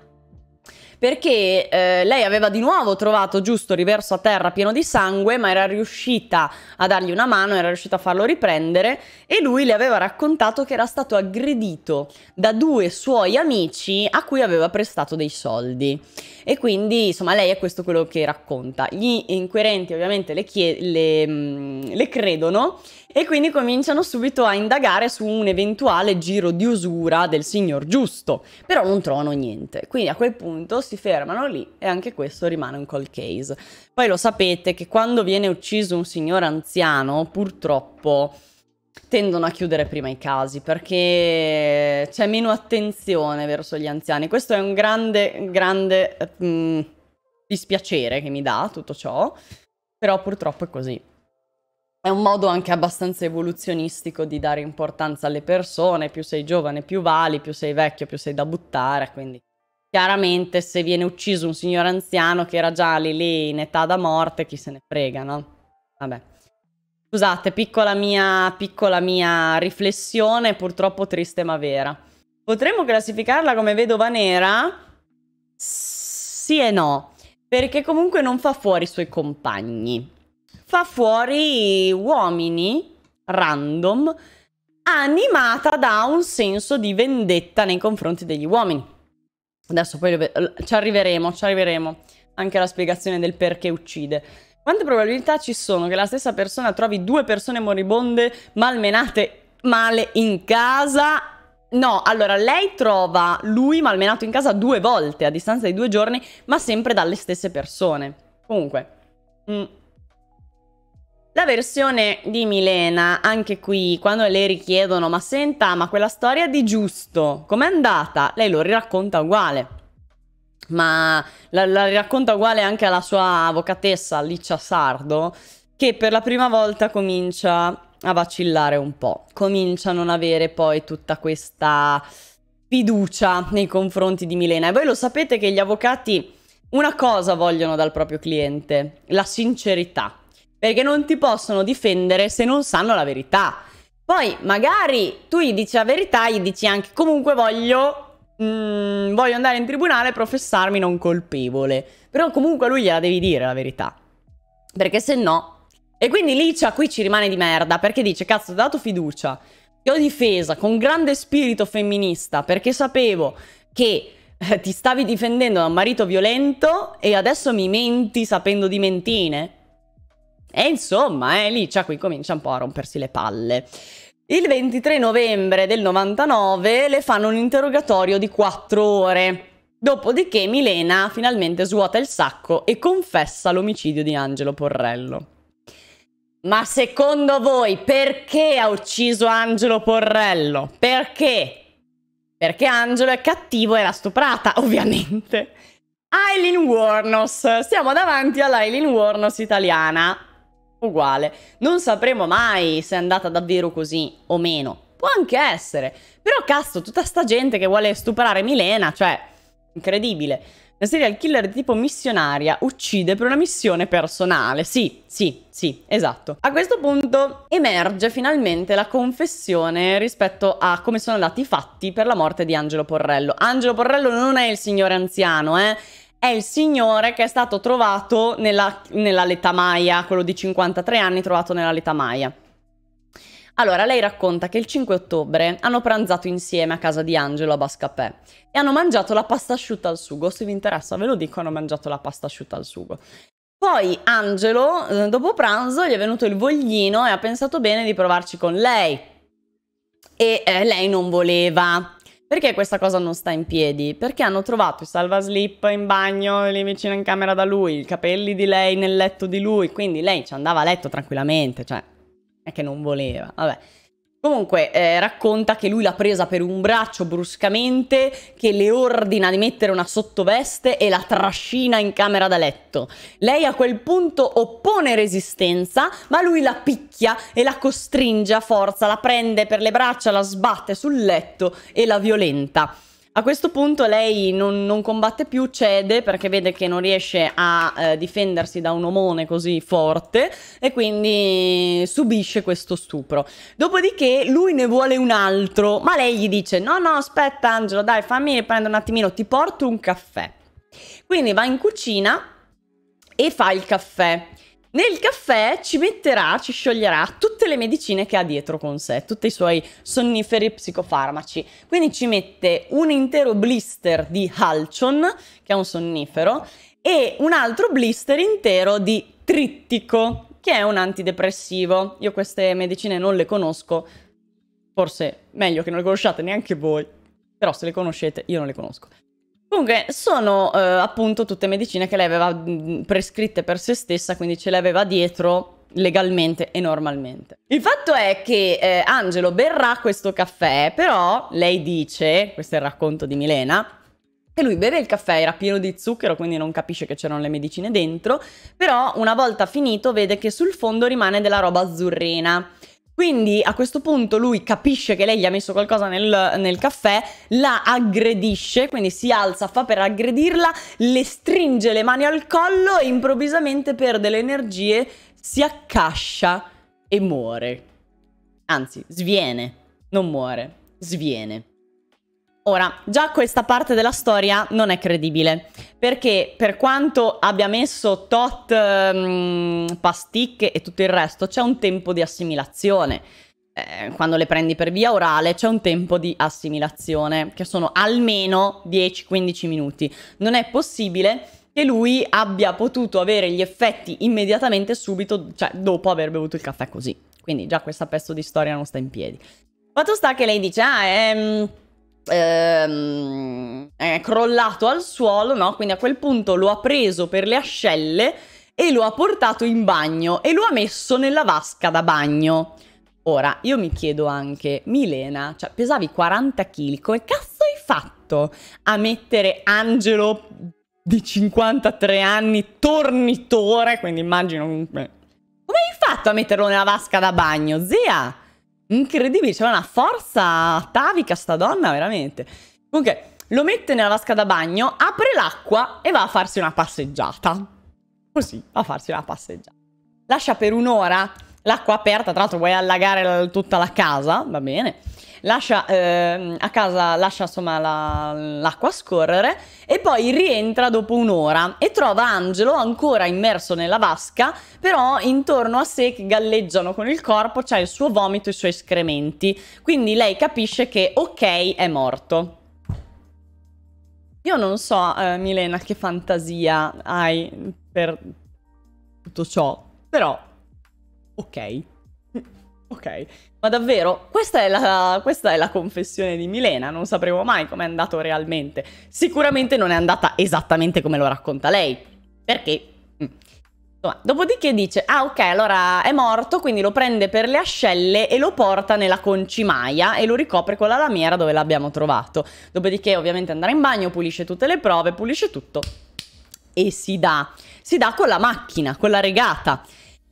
perché eh, lei aveva di nuovo trovato giusto riverso a terra pieno di sangue, ma era riuscita a dargli una mano, era riuscita a farlo riprendere e lui le aveva raccontato che era stato aggredito da due suoi amici a cui aveva prestato dei soldi. E quindi, insomma, lei è questo quello che racconta. Gli inquirenti ovviamente le, le, mm, le credono e quindi cominciano subito a indagare su un eventuale giro di usura del signor giusto, però non trovano niente. Quindi a quel punto si fermano lì e anche questo rimane un cold case. Poi lo sapete che quando viene ucciso un signor anziano, purtroppo tendono a chiudere prima i casi perché c'è meno attenzione verso gli anziani. Questo è un grande, grande mh, mm, dispiacere che mi dà tutto ciò, però purtroppo è così è un modo anche abbastanza evoluzionistico di dare importanza alle persone, più sei giovane più vali, più sei vecchio più sei da buttare, quindi chiaramente se viene ucciso un signore anziano che era già lì lì in età da morte, chi se ne frega, no? Vabbè. Scusate, piccola mia, piccola mia riflessione, purtroppo triste ma vera. Potremmo classificarla come vedova nera? Sì e no, perché comunque non fa fuori i suoi compagni fa fuori uomini random animata da un senso di vendetta nei confronti degli uomini. Adesso poi ci arriveremo, ci arriveremo anche alla spiegazione del perché uccide. Quante probabilità ci sono che la stessa persona trovi due persone moribonde malmenate male in casa? No, allora lei trova lui malmenato in casa due volte a distanza di due giorni, ma sempre dalle stesse persone. Comunque, mh. Mm, la versione di Milena, anche qui, quando le richiedono ma senta, ma quella storia di Giusto, com'è andata? Lei lo racconta uguale ma la, la, racconta uguale anche alla sua avvocatessa Alicia Sardo, che per la prima volta comincia a vacillare un po', comincia a non avere poi tutta questa fiducia nei confronti di Milena. E voi lo sapete che gli avvocati una cosa vogliono dal proprio cliente, la sincerità perché non ti possono difendere se non sanno la verità. Poi magari tu gli dici la verità, gli dici anche comunque voglio, mm, voglio andare in tribunale e professarmi non colpevole. Però comunque lui gliela devi dire la verità. Perché se no... E quindi Licia cioè, qui ci rimane di merda perché dice cazzo ti ho dato fiducia, ti ho difesa con grande spirito femminista perché sapevo che eh, ti stavi difendendo da un marito violento e adesso mi menti sapendo di mentine. E insomma, eh, qui comincia un po' a rompersi le palle. Il 23 novembre del 99 le fanno un interrogatorio di 4 ore. Dopodiché Milena finalmente svuota il sacco e confessa l'omicidio di Angelo Porrello. Ma secondo voi perché ha ucciso Angelo Porrello? Perché? Perché Angelo è cattivo e l'ha stuprata, ovviamente. Aileen Warnos, siamo davanti all'Eileen Warnos italiana uguale. Non sapremo mai se è andata davvero così o meno. Può anche essere. Però cazzo, tutta sta gente che vuole stuprare Milena, cioè, incredibile. La serial killer di tipo missionaria uccide per una missione personale. Sì, sì, sì, esatto. A questo punto emerge finalmente la confessione rispetto a come sono andati i fatti per la morte di Angelo Porrello. Angelo Porrello non è il signore anziano, eh? è il signore che è stato trovato nella, nella Letamaia, quello di 53 anni trovato nella letta Letamaia. Allora, lei racconta che il 5 ottobre hanno pranzato insieme a casa di Angelo a Bascapè e hanno mangiato la pasta asciutta al sugo. Se vi interessa, ve lo dico, hanno mangiato la pasta asciutta al sugo. Poi Angelo, eh, dopo pranzo, gli è venuto il voglino e ha pensato bene di provarci con lei. E eh, lei non voleva. Perché questa cosa non sta in piedi? Perché hanno trovato il salvaslip in bagno, lì vicino in camera da lui, i capelli di lei nel letto di lui, quindi lei ci andava a letto tranquillamente, cioè, è che non voleva, vabbè. Comunque eh, racconta che lui l'ha presa per un braccio bruscamente, che le ordina di mettere una sottoveste e la trascina in camera da letto. Lei a quel punto oppone resistenza, ma lui la picchia e la costringe a forza, la prende per le braccia, la sbatte sul letto e la violenta. A questo punto lei non, non, combatte più, cede perché vede che non riesce a eh, difendersi da un omone così forte e quindi subisce questo stupro. Dopodiché lui ne vuole un altro, ma lei gli dice no no aspetta Angelo dai fammi prendere un attimino, ti porto un caffè. Quindi va in cucina e fa il caffè. Nel caffè ci metterà, ci scioglierà tutte le medicine che ha dietro con sé, tutti i suoi sonniferi e psicofarmaci. Quindi ci mette un intero blister di Halchon, che è un sonnifero, e un altro blister intero di Trittico, che è un antidepressivo. Io queste medicine non le conosco, forse meglio che non le conosciate neanche voi, però se le conoscete io non le conosco. Comunque, sono eh, appunto tutte medicine che lei aveva mm, prescritte per se stessa, quindi ce le aveva dietro legalmente e normalmente. Il fatto è che eh, Angelo berrà questo caffè, però lei dice, questo è il racconto di Milena, che lui beve il caffè, era pieno di zucchero, quindi non capisce che c'erano le medicine dentro, però una volta finito vede che sul fondo rimane della roba azzurrina. Quindi a questo punto lui capisce che lei gli ha messo qualcosa nel, nel, caffè, la aggredisce, quindi si alza, fa per aggredirla, le stringe le mani al collo e improvvisamente perde le energie, si accascia e muore. Anzi, sviene, non muore, sviene. Ora, già questa parte della storia non è credibile, perché per quanto abbia messo tot um, pasticche e tutto il resto, c'è un tempo di assimilazione. Eh, quando le prendi per via orale c'è un tempo di assimilazione, che sono almeno 10-15 minuti. Non è possibile che lui abbia potuto avere gli effetti immediatamente subito, cioè dopo aver bevuto il caffè così. Quindi già questa pezzo di storia non sta in piedi. Fatto sta che lei dice, ah, ehm ehm, è crollato al suolo, no? Quindi a quel punto lo ha preso per le ascelle e lo ha portato in bagno e lo ha messo nella vasca da bagno. Ora, io mi chiedo anche, Milena, cioè pesavi 40 kg, come cazzo hai fatto a mettere Angelo di 53 anni, tornitore, quindi immagino... Come hai fatto a metterlo nella vasca da bagno, zia? Incredibile, c'è una forza atavica sta donna, veramente. Comunque, lo mette nella vasca da bagno, apre l'acqua e va a farsi una passeggiata. Così, va a farsi una passeggiata. Lascia per un'ora l'acqua aperta, tra l'altro vuoi allagare tutta la casa, va bene lascia eh, a casa lascia insomma l'acqua scorrere e poi rientra dopo un'ora e trova Angelo ancora immerso nella vasca, però intorno a sé che galleggiano con il corpo c'è cioè il suo vomito e i suoi escrementi. Quindi lei capisce che ok è morto. Io non so, eh, Milena, che fantasia hai per tutto ciò, però ok. ok. Ma davvero, questa è, la, questa è, la, confessione di Milena, non sapremo mai com'è andato realmente. Sicuramente non è andata esattamente come lo racconta lei, perché... Mm, insomma, dopodiché dice, ah ok, allora è morto, quindi lo prende per le ascelle e lo porta nella concimaia e lo ricopre con la lamiera dove l'abbiamo trovato. Dopodiché ovviamente andrà in bagno, pulisce tutte le prove, pulisce tutto e si dà. Si dà con la macchina, con la regata.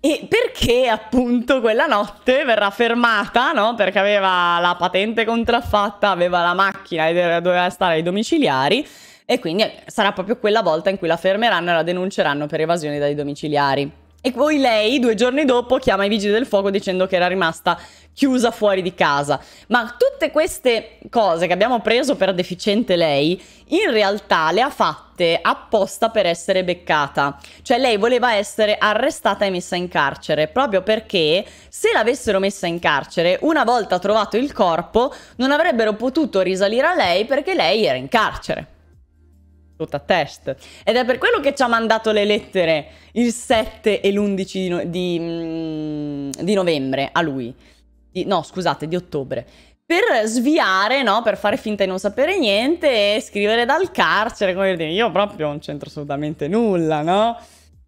E perché appunto quella notte verrà fermata, no? Perché aveva la patente contraffatta, aveva la macchina e doveva stare ai domiciliari e quindi sarà proprio quella volta in cui la fermeranno e la denunceranno per evasione dai domiciliari. E poi lei, due giorni dopo, chiama i vigili del fuoco dicendo che era rimasta chiusa fuori di casa. Ma tutte queste cose che abbiamo preso per deficiente lei, in realtà le ha fatte apposta per essere beccata. Cioè lei voleva essere arrestata e messa in carcere, proprio perché se l'avessero messa in carcere, una volta trovato il corpo, non avrebbero potuto risalire a lei perché lei era in carcere tutta test. Ed è per quello che ci ha mandato le lettere il 7 e l'11 di, no di, mm, di novembre a lui di, no scusate, di ottobre, per sviare, no? per fare finta di non sapere niente e scrivere dal carcere, come dire, io proprio non c'entro assolutamente nulla, no?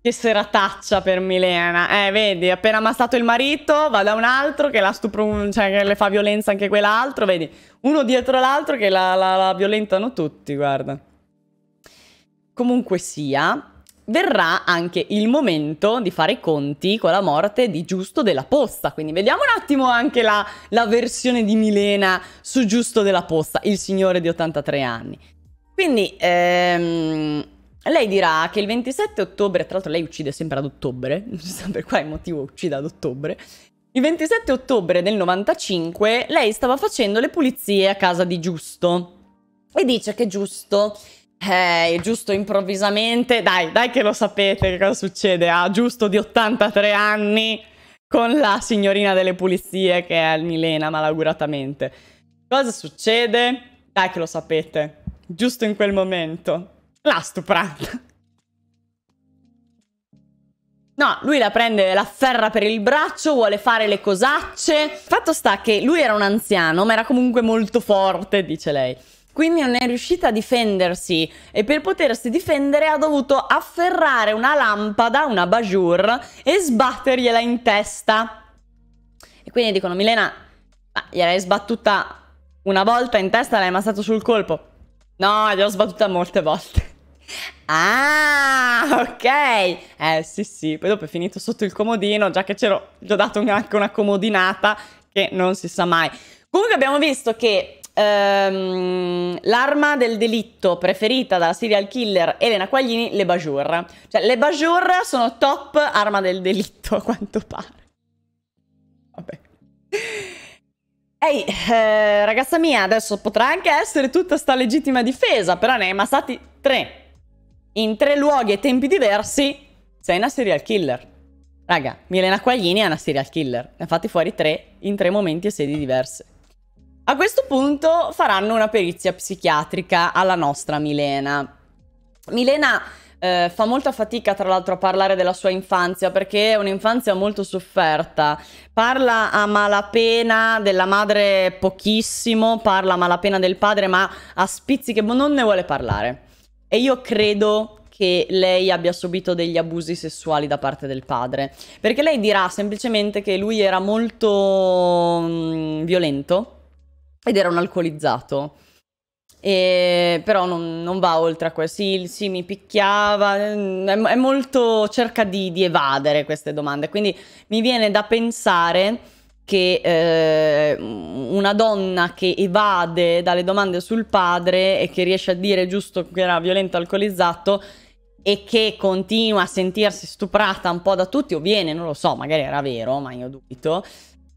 Che serataccia per Milena. Eh, vedi, appena amassato il marito, va da un altro che la stupro, cioè che le fa violenza anche quell'altro, vedi, uno dietro l'altro che la, la, la violentano tutti, guarda. Comunque sia, verrà anche il momento di fare i conti con la morte di Giusto della Posta. Quindi vediamo un attimo anche la, la versione di Milena su Giusto della Posta, il signore di 83 anni. Quindi ehm, lei dirà che il 27 ottobre, tra l'altro lei uccide sempre ad ottobre, non si sa per quale motivo uccide ad ottobre, il 27 ottobre del 95 lei stava facendo le pulizie a casa di Giusto e dice che Giusto eh, giusto improvvisamente, dai, dai che lo sapete che cosa succede ha ah, giusto di 83 anni con la signorina delle pulizie che è Milena malauguratamente. Cosa succede? Dai che lo sapete, giusto in quel momento. La stuprata. No, lui la prende, la ferra per il braccio, vuole fare le cosacce. Fatto sta che lui era un anziano, ma era comunque molto forte, dice lei quindi non è riuscita a difendersi e per potersi difendere ha dovuto afferrare una lampada, una bajour, e sbattergliela in testa. E quindi dicono, Milena, ma gliel'hai sbattuta una volta in testa, l'hai ammazzato sul colpo? No, gliel'ho sbattuta molte volte. Ah, ok. Eh sì, sì. Poi dopo è finito sotto il comodino, già che c'ero, gli ho dato anche una comodinata che non si sa mai. Comunque abbiamo visto che ehm, l'arma del delitto preferita dalla serial killer Elena Quaglini, le bajour. Cioè, le bajour sono top arma del delitto, a quanto pare. Vabbè. Ehi, eh, ragazza mia, adesso potrà anche essere tutta sta legittima difesa, però ne hai ammassati tre. In tre luoghi e tempi diversi sei una serial killer. Raga, Milena Quaglini è una serial killer. Ne ha fatti fuori tre in tre momenti e sedi diverse. A questo punto faranno una perizia psichiatrica alla nostra Milena. Milena eh, fa molta fatica tra l'altro a parlare della sua infanzia perché è un'infanzia molto sofferta. Parla a malapena della madre pochissimo, parla a malapena del padre, ma a che non ne vuole parlare. E io credo che lei abbia subito degli abusi sessuali da parte del padre, perché lei dirà semplicemente che lui era molto mh, mm, violento ed era un alcolizzato. E, però non, non, va oltre a questo. Sì, sì, mi picchiava. È, è molto. cerca di, di, evadere queste domande. Quindi mi viene da pensare che eh, una donna che evade dalle domande sul padre e che riesce a dire giusto che era violento alcolizzato e che continua a sentirsi stuprata un po' da tutti o viene, non lo so, magari era vero, ma io dubito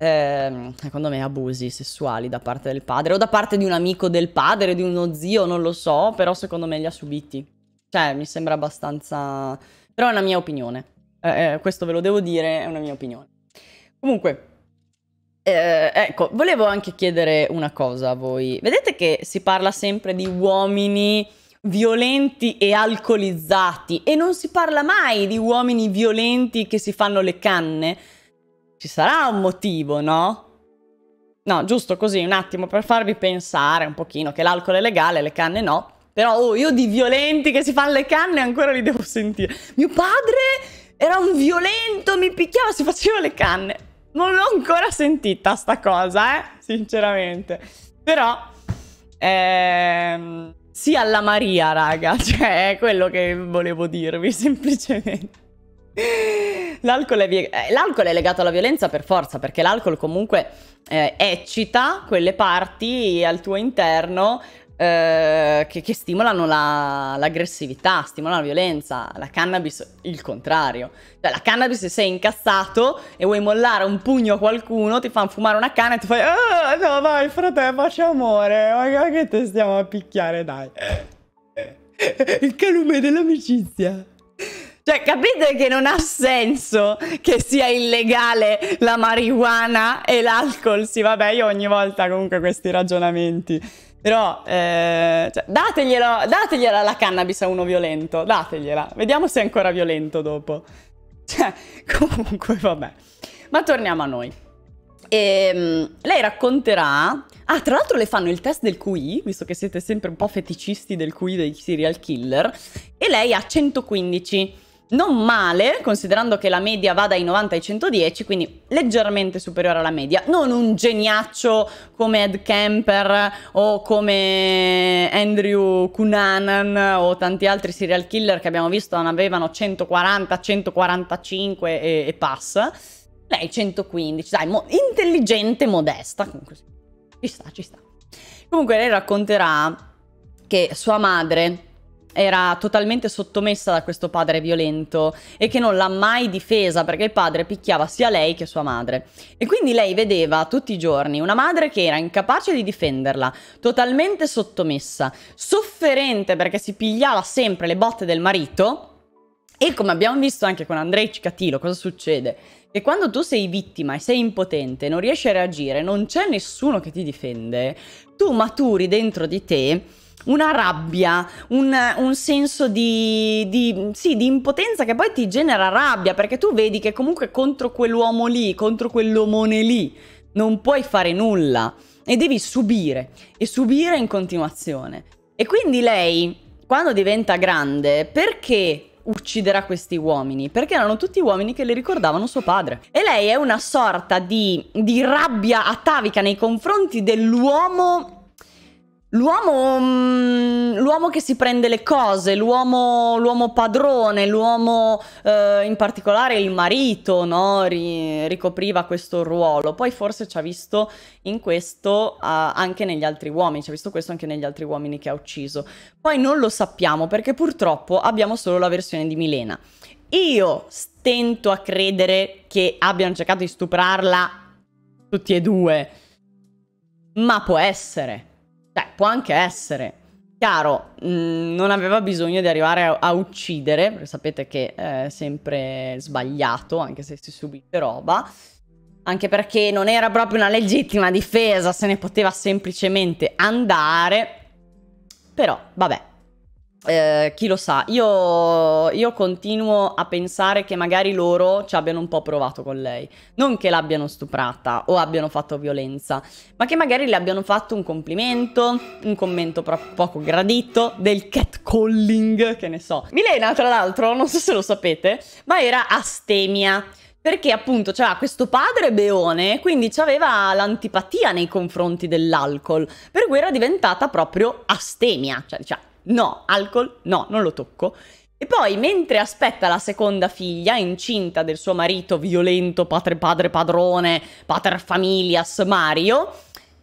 eh, secondo me, abusi sessuali da parte del padre o da parte di un amico del padre, di uno zio, non lo so, però secondo me li ha subiti. Cioè, mi sembra abbastanza... Però è una mia opinione. Eh, eh, questo ve lo devo dire, è una mia opinione. Comunque, eh, ecco, volevo anche chiedere una cosa a voi. Vedete che si parla sempre di uomini violenti e alcolizzati e non si parla mai di uomini violenti che si fanno le canne? Ci sarà un motivo, no? No, giusto così, un attimo, per farvi pensare un pochino che l'alcol è legale, le canne no. Però oh, io di violenti che si fanno le canne ancora li devo sentire. Mio padre era un violento, mi picchiava, si faceva le canne. Non l'ho ancora sentita sta cosa, eh, sinceramente. Però, ehm, sì alla Maria, raga, cioè è quello che volevo dirvi, semplicemente. L'alcol è, eh, è, legato alla violenza per forza, perché l'alcol comunque eh, eccita quelle parti al tuo interno eh, che, che, stimolano l'aggressività, stimolano la violenza. La cannabis il contrario. Cioè, la cannabis se sei incazzato e vuoi mollare un pugno a qualcuno, ti fanno fumare una canna e ti fai ah, no vai, fratello, faccia amore, ma che te stiamo a picchiare, dai. Eh, eh. Il calume dell'amicizia. Cioè, capite che non ha senso che sia illegale la marijuana e l'alcol? Sì, vabbè, io ogni volta comunque questi ragionamenti. Però, eh, cioè, dateglielo, dategliela la cannabis a uno violento, dategliela. Vediamo se è ancora violento dopo. Cioè, comunque, vabbè. Ma torniamo a noi. E, ehm, lei racconterà... Ah, tra l'altro le fanno il test del QI, visto che siete sempre un po' feticisti del QI dei serial killer, e lei ha 115 non male, considerando che la media va dai 90 ai 110, quindi leggermente superiore alla media. Non un geniaccio come Ed Kemper o come Andrew Cunanan o tanti altri serial killer che abbiamo visto avevano 140, 145 e, e passa. Lei 115, dai, mo intelligente, modesta, comunque ci sta, ci sta. Comunque lei racconterà che sua madre era totalmente sottomessa da questo padre violento e che non l'ha mai difesa perché il padre picchiava sia lei che sua madre. E quindi lei vedeva tutti i giorni una madre che era incapace di difenderla, totalmente sottomessa, sofferente perché si pigliava sempre le botte del marito. E come abbiamo visto anche con Andrei Cicatilo, cosa succede? Che quando tu sei vittima e sei impotente, non riesci a reagire, non c'è nessuno che ti difende, tu maturi dentro di te una rabbia, un, un senso di, di, sì, di impotenza che poi ti genera rabbia perché tu vedi che comunque contro quell'uomo lì, contro quell'omone lì, non puoi fare nulla e devi subire e subire in continuazione. E quindi lei, quando diventa grande, perché ucciderà questi uomini? Perché erano tutti uomini che le ricordavano suo padre. E lei è una sorta di, di rabbia atavica nei confronti dell'uomo L'uomo, mm, l'uomo, che si prende le cose, l'uomo, l'uomo padrone, l'uomo eh, in particolare il marito, no? Ri, ricopriva questo ruolo. Poi forse ci ha visto in questo uh, anche negli altri uomini, ci ha visto questo anche negli altri uomini che ha ucciso. Poi non lo sappiamo perché purtroppo abbiamo solo la versione di Milena. Io stento a credere che abbiano cercato di stuprarla tutti e due, ma può essere. Cioè, può anche essere. Chiaro, mm, non aveva bisogno di arrivare a, a uccidere, perché sapete che eh, è sempre sbagliato, anche se si subisce roba. Anche perché non era proprio una legittima difesa, se ne poteva semplicemente andare. Però, vabbè, eh, chi lo sa, io, io, continuo a pensare che magari loro ci abbiano un po' provato con lei. Non che l'abbiano stuprata o abbiano fatto violenza, ma che magari le abbiano fatto un complimento, un commento poco gradito, del catcalling, che ne so. Milena, tra l'altro, non so se lo sapete, ma era astemia. Perché appunto c'era questo padre beone, quindi aveva l'antipatia nei confronti dell'alcol, per cui era diventata proprio astemia, cioè, cioè no, alcol, no, non lo tocco. E poi, mentre aspetta la seconda figlia, incinta del suo marito violento, padre, padre padrone, pater familias Mario,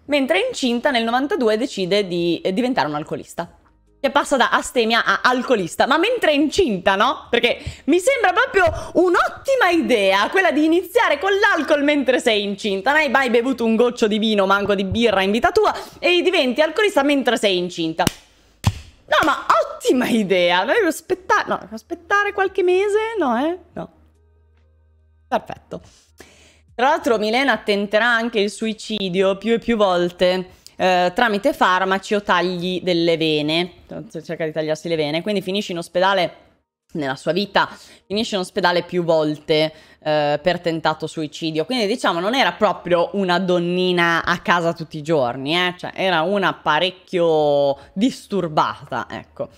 mentre è incinta nel 92 decide di eh, diventare un alcolista. Che passa da astemia a alcolista, ma mentre è incinta, no? Perché mi sembra proprio un'ottima idea quella di iniziare con l'alcol mentre sei incinta. Non hai mai bevuto un goccio di vino, manco di birra in vita tua, e diventi alcolista mentre sei incinta. No, ma ottima idea! Dovevo aspettare... No, aspettare qualche mese? No, eh? No. Perfetto. Tra l'altro Milena tenterà anche il suicidio più e più volte eh, tramite farmaci o tagli delle vene. Cioè, cerca di tagliarsi le vene, quindi finisci in ospedale nella sua vita, finisce in ospedale più volte eh, per tentato suicidio, quindi diciamo non era proprio una donnina a casa tutti i giorni, eh? cioè era una parecchio disturbata, ecco.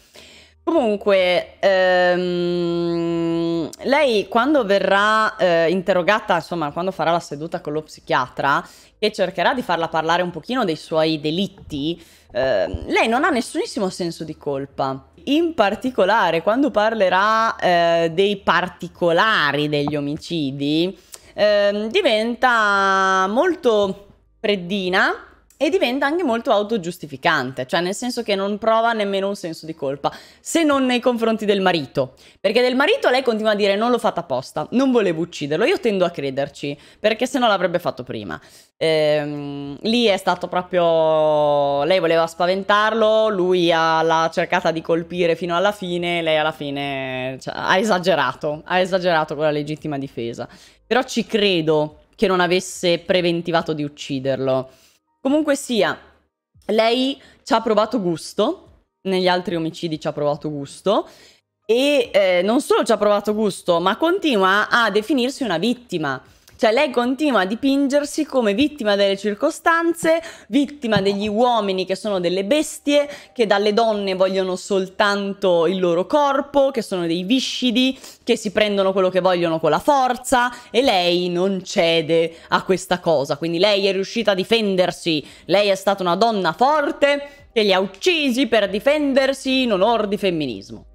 Comunque, ehm, lei quando verrà eh, interrogata, insomma, quando farà la seduta con lo psichiatra, che cercherà di farla parlare un pochino dei suoi delitti, eh, lei non ha nessunissimo senso di colpa. In particolare, quando parlerà eh, dei particolari degli omicidi, ehm, diventa molto freddina e diventa anche molto autogiustificante, cioè nel senso che non prova nemmeno un senso di colpa, se non nei confronti del marito, perché del marito lei continua a dire non l'ho fatta apposta, non volevo ucciderlo, io tendo a crederci, perché se no l'avrebbe fatto prima. Ehm, lì è stato proprio, lei voleva spaventarlo, lui l'ha cercata di colpire fino alla fine, lei alla fine cioè, ha esagerato, ha esagerato con la legittima difesa, però ci credo che non avesse preventivato di ucciderlo Comunque sia, lei ci ha provato gusto, negli altri omicidi ci ha provato gusto e eh, non solo ci ha provato gusto, ma continua a definirsi una vittima. Cioè lei continua a dipingersi come vittima delle circostanze, vittima degli uomini che sono delle bestie, che dalle donne vogliono soltanto il loro corpo, che sono dei viscidi, che si prendono quello che vogliono con la forza e lei non cede a questa cosa. Quindi lei è riuscita a difendersi, lei è stata una donna forte che li ha uccisi per difendersi in onor di femminismo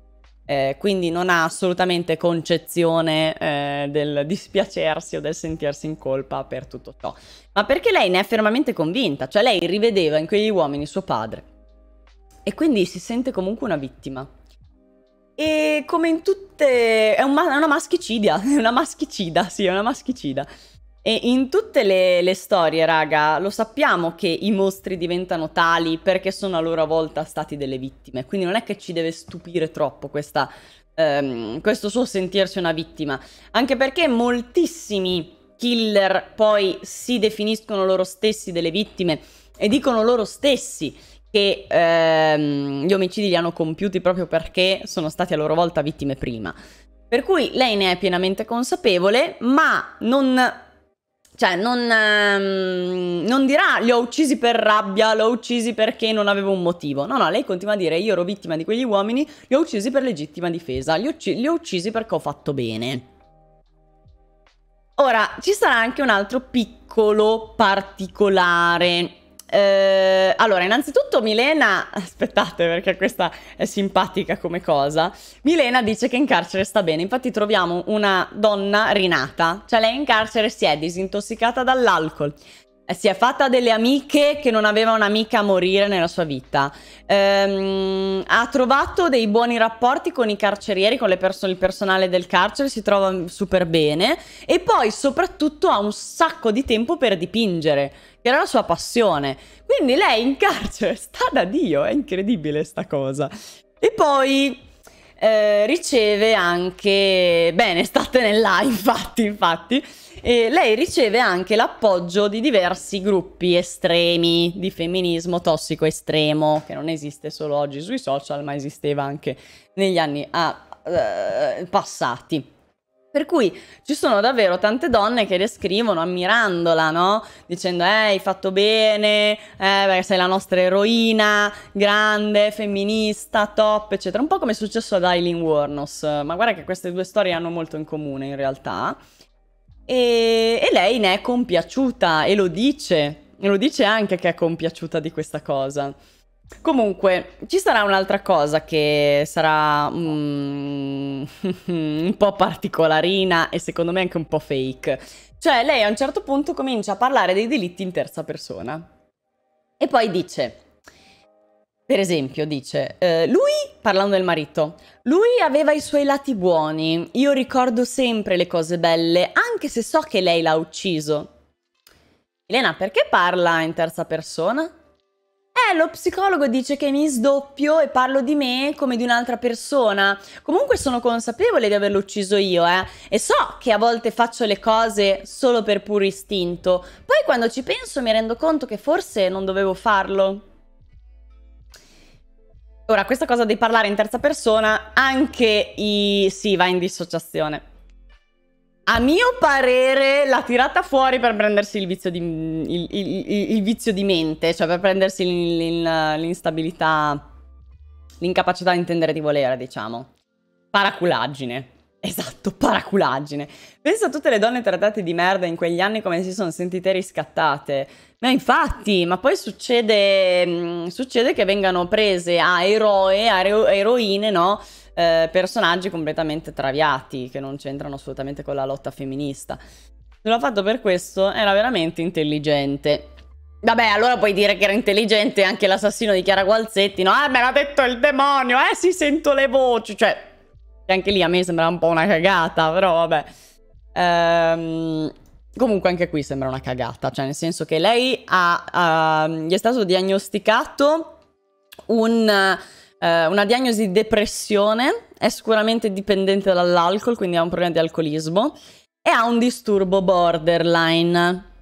eh, quindi non ha assolutamente concezione eh, del dispiacersi o del sentirsi in colpa per tutto ciò, ma perché lei ne è fermamente convinta, cioè lei rivedeva in quegli uomini suo padre e quindi si sente comunque una vittima. E come in tutte... è, una maschicidia, è una maschicida, sì, è una maschicida. E in tutte le, le, storie, raga, lo sappiamo che i mostri diventano tali perché sono a loro volta stati delle vittime. Quindi non è che ci deve stupire troppo questa, ehm, questo suo sentirsi una vittima. Anche perché moltissimi killer poi si definiscono loro stessi delle vittime e dicono loro stessi che ehm, gli omicidi li hanno compiuti proprio perché sono stati a loro volta vittime prima. Per cui lei ne è pienamente consapevole, ma non cioè, non, um, non, dirà li ho uccisi per rabbia, li ho uccisi perché non avevo un motivo. No, no, lei continua a dire io ero vittima di quegli uomini, li ho uccisi per legittima difesa, li, ucc li ho uccisi perché ho fatto bene. Ora, ci sarà anche un altro piccolo particolare eh, allora, innanzitutto Milena, aspettate perché questa è simpatica come cosa, Milena dice che in carcere sta bene, infatti troviamo una donna rinata, cioè lei in carcere si è disintossicata dall'alcol, eh, si è fatta delle amiche che non aveva un'amica a morire nella sua vita. Ehm, ha trovato dei buoni rapporti con i carcerieri, con perso il personale del carcere, si trova super bene e poi soprattutto ha un sacco di tempo per dipingere, che era la sua passione. Quindi lei in carcere sta da Dio, è incredibile sta cosa. E poi eh, riceve anche, bene, statene là infatti, infatti, eh, lei riceve anche l'appoggio di diversi gruppi estremi di femminismo tossico estremo, che non esiste solo oggi sui social, ma esisteva anche negli anni ah, eh, passati. Per cui ci sono davvero tante donne che le scrivono ammirandola, no? Dicendo, eh, hai fatto bene, eh, beh, sei la nostra eroina, grande, femminista, top, eccetera. Un po' come è successo ad Eileen Warnos, ma guarda che queste due storie hanno molto in comune in realtà. E, e lei ne è compiaciuta e lo dice, e lo dice anche che è compiaciuta di questa cosa. Comunque, ci sarà un'altra cosa che sarà mm, un po' particolarina e secondo me anche un po' fake. Cioè, lei a un certo punto comincia a parlare dei delitti in terza persona. E poi dice, per esempio, dice, eh, lui, parlando del marito, lui aveva i suoi lati buoni, io ricordo sempre le cose belle, anche se so che lei l'ha ucciso. Elena, perché parla in terza persona? Eh, lo psicologo dice che mi sdoppio e parlo di me come di un'altra persona. Comunque sono consapevole di averlo ucciso io, eh. E so che a volte faccio le cose solo per puro istinto. Poi quando ci penso mi rendo conto che forse non dovevo farlo. Ora, questa cosa di parlare in terza persona, anche i... sì, va in dissociazione. A mio parere l'ha tirata fuori per prendersi il vizio di, mm, il, il, il, vizio di mente, cioè per prendersi l'instabilità, l'incapacità di intendere di volere, diciamo. Paraculaggine. Esatto, paraculaggine. Penso a tutte le donne trattate di merda in quegli anni come si sono sentite riscattate. Ma infatti, ma poi succede, mm, succede che vengano prese a eroe, a eroine, no? eh, personaggi completamente traviati che non c'entrano assolutamente con la lotta femminista. Se l'ha fatto per questo era veramente intelligente. Vabbè, allora puoi dire che era intelligente anche l'assassino di Chiara Gualzetti, no? Ah, me l'ha detto il demonio, eh, si sento le voci, cioè... Anche lì a me sembra un po' una cagata, però vabbè. Ehm... Comunque anche qui sembra una cagata, cioè nel senso che lei ha, ha, ehm, gli è stato diagnosticato un eh, una diagnosi di depressione è sicuramente dipendente dall'alcol, quindi ha un problema di alcolismo e ha un disturbo borderline.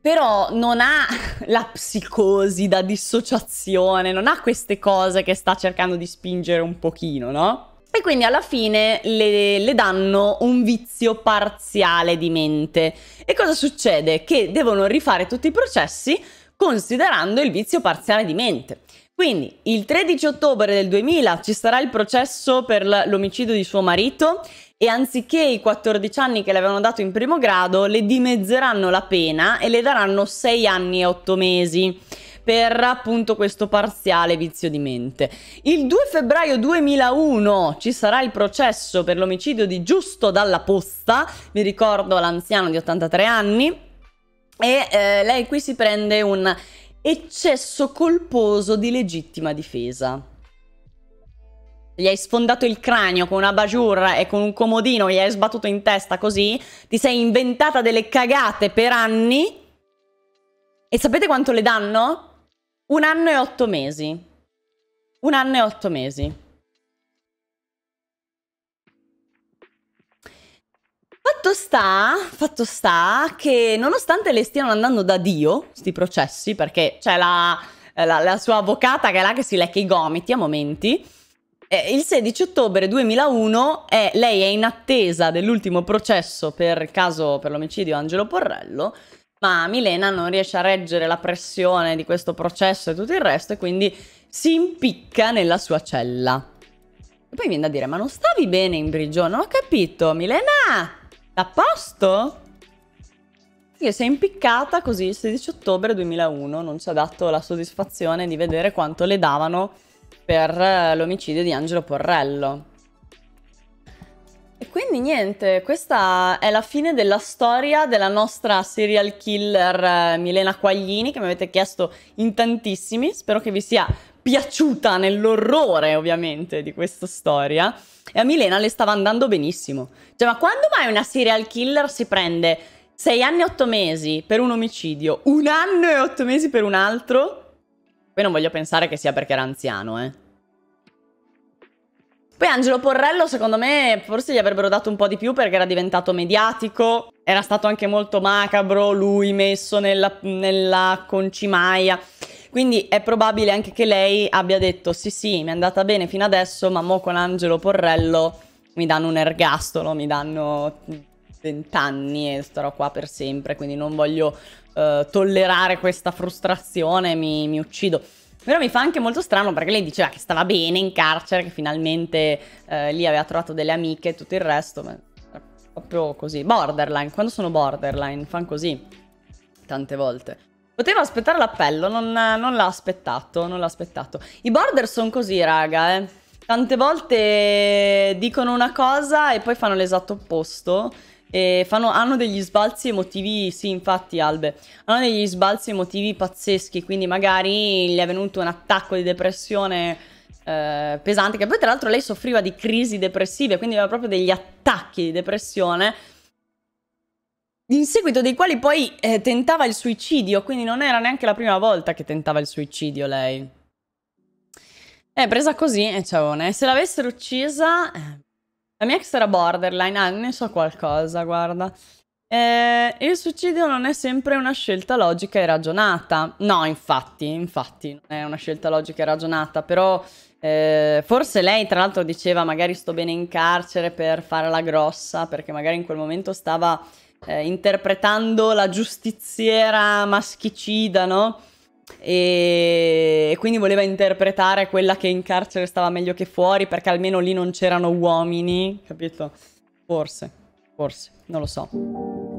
Però non ha la psicosi da dissociazione, non ha queste cose che sta cercando di spingere un pochino, no? E quindi alla fine le, le, danno un vizio parziale di mente. E cosa succede? Che devono rifare tutti i processi considerando il vizio parziale di mente. Quindi il 13 ottobre del 2000 ci sarà il processo per l'omicidio di suo marito e anziché i 14 anni che le avevano dato in primo grado le dimezzeranno la pena e le daranno 6 anni e 8 mesi per appunto questo parziale vizio di mente. Il 2 febbraio 2001 ci sarà il processo per l'omicidio di Giusto dalla Posta, vi ricordo l'anziano di 83 anni, e eh, lei qui si prende un Eccesso colposo di legittima difesa. Gli hai sfondato il cranio con una bajur e con un comodino, gli hai sbattuto in testa così, ti sei inventata delle cagate per anni e sapete quanto le danno? Un anno e otto mesi. Un anno e otto mesi. Fatto sta, fatto sta che nonostante le stiano andando da Dio, questi processi, perché c'è la, eh, la, la, sua avvocata che è là che si lecca i gomiti a momenti, eh, il 16 ottobre 2001 è, lei è in attesa dell'ultimo processo per caso per l'omicidio Angelo Porrello, ma Milena non riesce a reggere la pressione di questo processo e tutto il resto e quindi si impicca nella sua cella. E poi viene da dire, ma non stavi bene in prigione? ho capito, Milena! A posto? si è impiccata così il 16 ottobre 2001, non ci ha dato la soddisfazione di vedere quanto le davano per eh, l'omicidio di Angelo Porrello. E quindi niente, questa è la fine della storia della nostra serial killer eh, Milena Quaglini che mi avete chiesto in tantissimi, spero che vi sia piaciuta nell'orrore ovviamente di questa storia e a Milena le stava andando benissimo. Cioè ma quando mai una serial killer si prende sei anni e otto mesi per un omicidio, un anno e otto mesi per un altro? Poi non voglio pensare che sia perché era anziano, eh. Poi Angelo Porrello, secondo me, forse gli avrebbero dato un po' di più perché era diventato mediatico, era stato anche molto macabro, lui messo nella, nella concimaia. Quindi è probabile anche che lei abbia detto sì sì, mi è andata bene fino adesso, ma mo con Angelo Porrello mi danno un ergastolo, mi danno vent'anni e starò qua per sempre, quindi non voglio eh, tollerare questa frustrazione, mi, mi uccido. Però mi fa anche molto strano perché lei diceva che stava bene in carcere, che finalmente eh, lì aveva trovato delle amiche e tutto il resto. Ma proprio così. Borderline, quando sono borderline, fanno così. Tante volte. Poteva aspettare l'appello, non, non l'ha aspettato, non l'ha aspettato. I border sono così, raga, eh. Tante volte dicono una cosa e poi fanno l'esatto opposto. E fanno, hanno degli sbalzi emotivi, sì infatti Albe, hanno degli sbalzi emotivi pazzeschi, quindi magari gli è venuto un attacco di depressione eh, pesante, che poi tra l'altro lei soffriva di crisi depressive, quindi aveva proprio degli attacchi di depressione in seguito dei quali poi eh, tentava il suicidio, quindi non era neanche la prima volta che tentava il suicidio lei. È eh, presa così, e eh, ciaone. Se l'avessero uccisa... Eh, la mia ex era borderline, ah, ne so qualcosa, guarda. Eh, il suicidio non è sempre una scelta logica e ragionata. No, infatti, infatti, non è una scelta logica e ragionata, però eh, forse lei tra l'altro diceva magari sto bene in carcere per fare la grossa, perché magari in quel momento stava eh, interpretando la giustiziera maschicida, no? E... e quindi voleva interpretare quella che in carcere stava meglio che fuori perché almeno lì non c'erano uomini, capito? Forse, forse, non lo so.